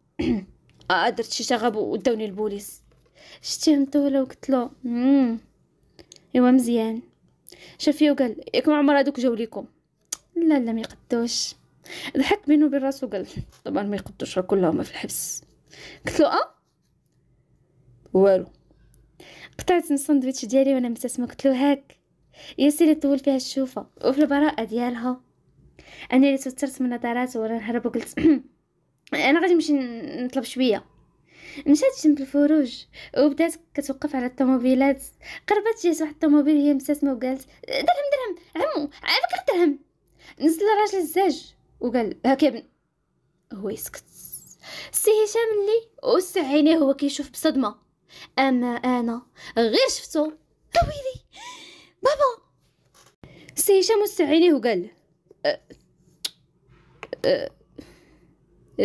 (clears throat) اه درت شي شغب وداوني البوليس شتيه مطوله وقلت له امم ايوا مزيان شافيه وقال ياك ما عمر هادوك جاو ليكم لا لا ما يقدوش ضحك بينه وبين راسو قال طبعا ما يقدوش راه كلهم في الحبس قلت له اه والو قطعت الساندويتش ديالي وانا مبتسمه قلت له هاك اللي طول فيها الشوفة وفي البراءة ديالها أنا اللي توترت من نظرات ورا نهرب وقلت (clears throat) أنا غادي نمشي نطلب شوية مشات جنب الفروج وبدات كتوقف على الطوموبيلات قربت جات واحد الطوموبيل هي مساتنا وقالت درهم درهم عمو عافاك درهم نزل الراجل الزاج وقال هاك ابن هو يسكت سي هشام لي وسع عينيه هو كيشوف بصدمه اما انا غير شفتو ويلي بابا سي هشام مس عينيه وقال أه، أه، أه،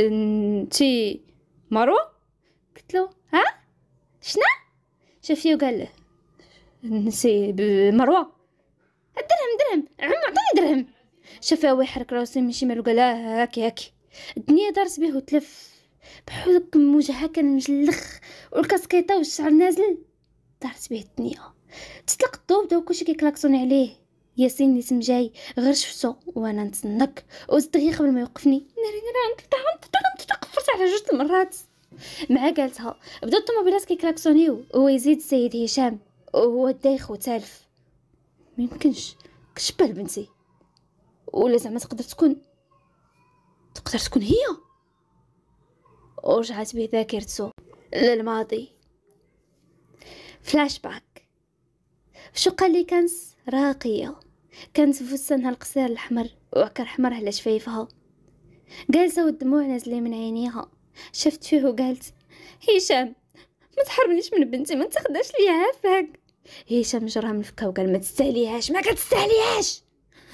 انتي مروه قلت له ها شنا شافيه وقال له نسي مروه الدرهم درهم عم عطيني درهم شافها ويحرك راسي من شمال وقال هاكي هاكي الدنيا دارت به وتلف بحكم وجهها كان مجلخ والكاسكيطه والشعر نازل دارت به الدنيا تطلق الضو بداو كلشي كيكلاكسون عليه ياسين الاسم جاي غير شفتو وانا نتسنك وزدغي قبل ما يوقفني ناري ناري غنطيح فرت على جوج المرات مع قالتها بداو الطوموبيلات كيكلاكسونيو هو يزيد السيد هشام وهو دايخ وتالف ميمكنش كشبه بنتي ولا زعما تقدر تكون تقدر تكون هي ورجعت به ذاكرته للماضي فلاش باك شقة اللي كانت راقية كانت فستانها القصير الأحمر وعكر حمر على شفايفها جالسة والدموع نازلين من عينيها شفت فيه وقالت هشام ما تحرمنيش من بنتي ما تاخداش ليا عافاك هشام جرها من فكها وقال ما تستاهليهاش ما كتستاهليهاش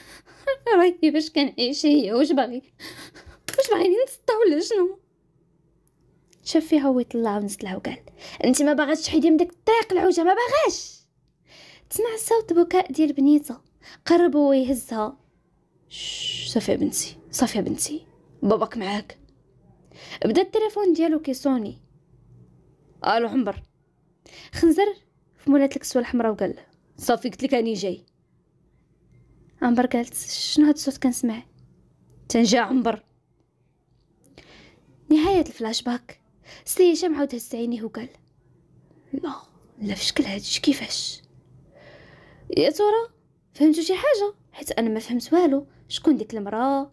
(laughs) رايي باش كنعيش هي واش باغي واش باغيني نسطا ولا شنو شاف فيها ويطلع ونزلها وقال انت ما باغاش تحيدي من داك الطريق العوجه ما باغاش تسمع صوت بكاء ديال بنيته قرب ويهزها صافي بنتي صافي بنتي باباك معاك بدا التليفون ديالو كيصوني الو حمبر خنزر في مولات الكسوه الحمراء وقال صافي قلت لك راني جاي عمبر قالت شنو هاد الصوت كنسمع تنجا عمبر نهاية الفلاش باك سي هشام عاود هز عينيه وقال لا لا في شكل هادشي كيفاش يا ترى فهمتوا شي حاجه حيت انا ما فهمت والو شكون ديك المراه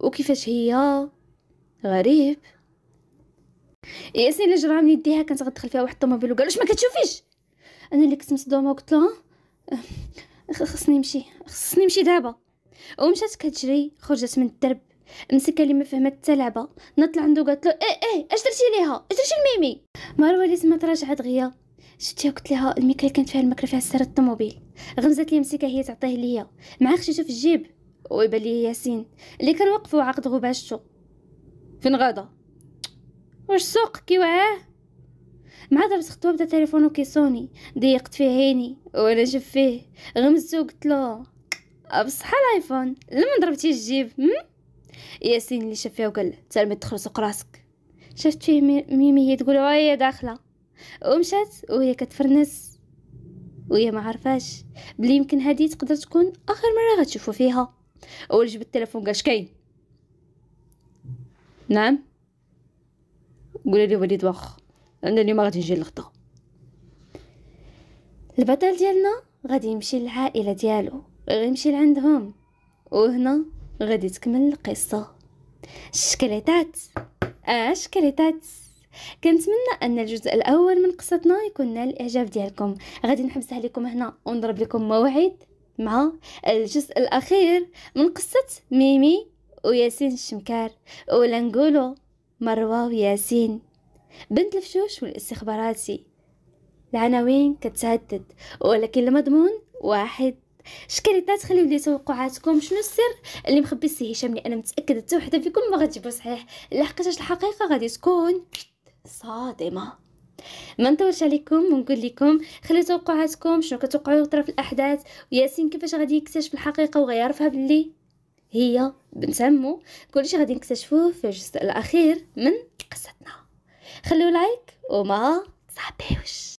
وكيفاش هي غريب ياسين اللي جرى من يديها كانت غتدخل فيها واحد الطوموبيل وقالوا اش ما كتشوفيش انا اللي كنت مصدومه وقلت لها أه، أه، خصني نمشي خصني نمشي دابا ومشات كتجري خرجت من الدرب مسكه اللي ما فهمت حتى لعبه نطلع عنده قالت له ايه ايه اش درتي ليها اش درتي لميمي مروه اللي تما راجعه غيا شتيها قلت لها الميكله كانت فيها الماكله فيها سر الطوموبيل غمزات لي مسكه هي تعطيه ليا مع خشيتو في الجيب ويبان لي ياسين اللي كان وقفوا عقد غباشتو فين غادا واش سوق كي مع ضربت خطوه بدا تليفونو كيصوني ضيقت فيه عيني وانا شف فيه غمزتو وقلت له بصح الايفون لما ضربتي الجيب ياسين اللي شاف فيها وقال له تالمي تدخل سوق راسك شفت فيه ميمي هي تقول هي داخله ومشات وهي كتفرنس وهي ما عرفاش بلي يمكن هذه تقدر تكون اخر مره غتشوفو فيها اول جبت التليفون قال كاين نعم قولي لي وليد واخ انا اليوم غادي نجي للغدا البطل ديالنا غادي يمشي للعائله ديالو غادي يمشي لعندهم وهنا غادي تكمل القصه شكليتات اه شكليتات كنتمنى ان الجزء الاول من قصتنا يكون نال الاعجاب ديالكم غادي نحبس عليكم هنا ونضرب لكم موعد مع الجزء الاخير من قصه ميمي وياسين الشمكار ولا نقولوا مروه وياسين بنت الفشوش والاستخباراتي العناوين كتهدد ولكن المضمون واحد شكريتات تخليو لي توقعاتكم شنو السر اللي مخبي السي هشام لان متاكده حتى وحده فيكم ما غتجيبو صحيح لحقاش الحقيقه غادي تكون صادمة ما نطولش عليكم ونقول لكم خلي توقعاتكم شنو كتوقعوا يطرا في الاحداث وياسين كيفاش غادي يكتشف الحقيقه وغيعرفها بلي هي بنت عمو كلشي غادي نكتشفوه في الجزء الاخير من قصتنا خليو لايك وما تصاحبيوش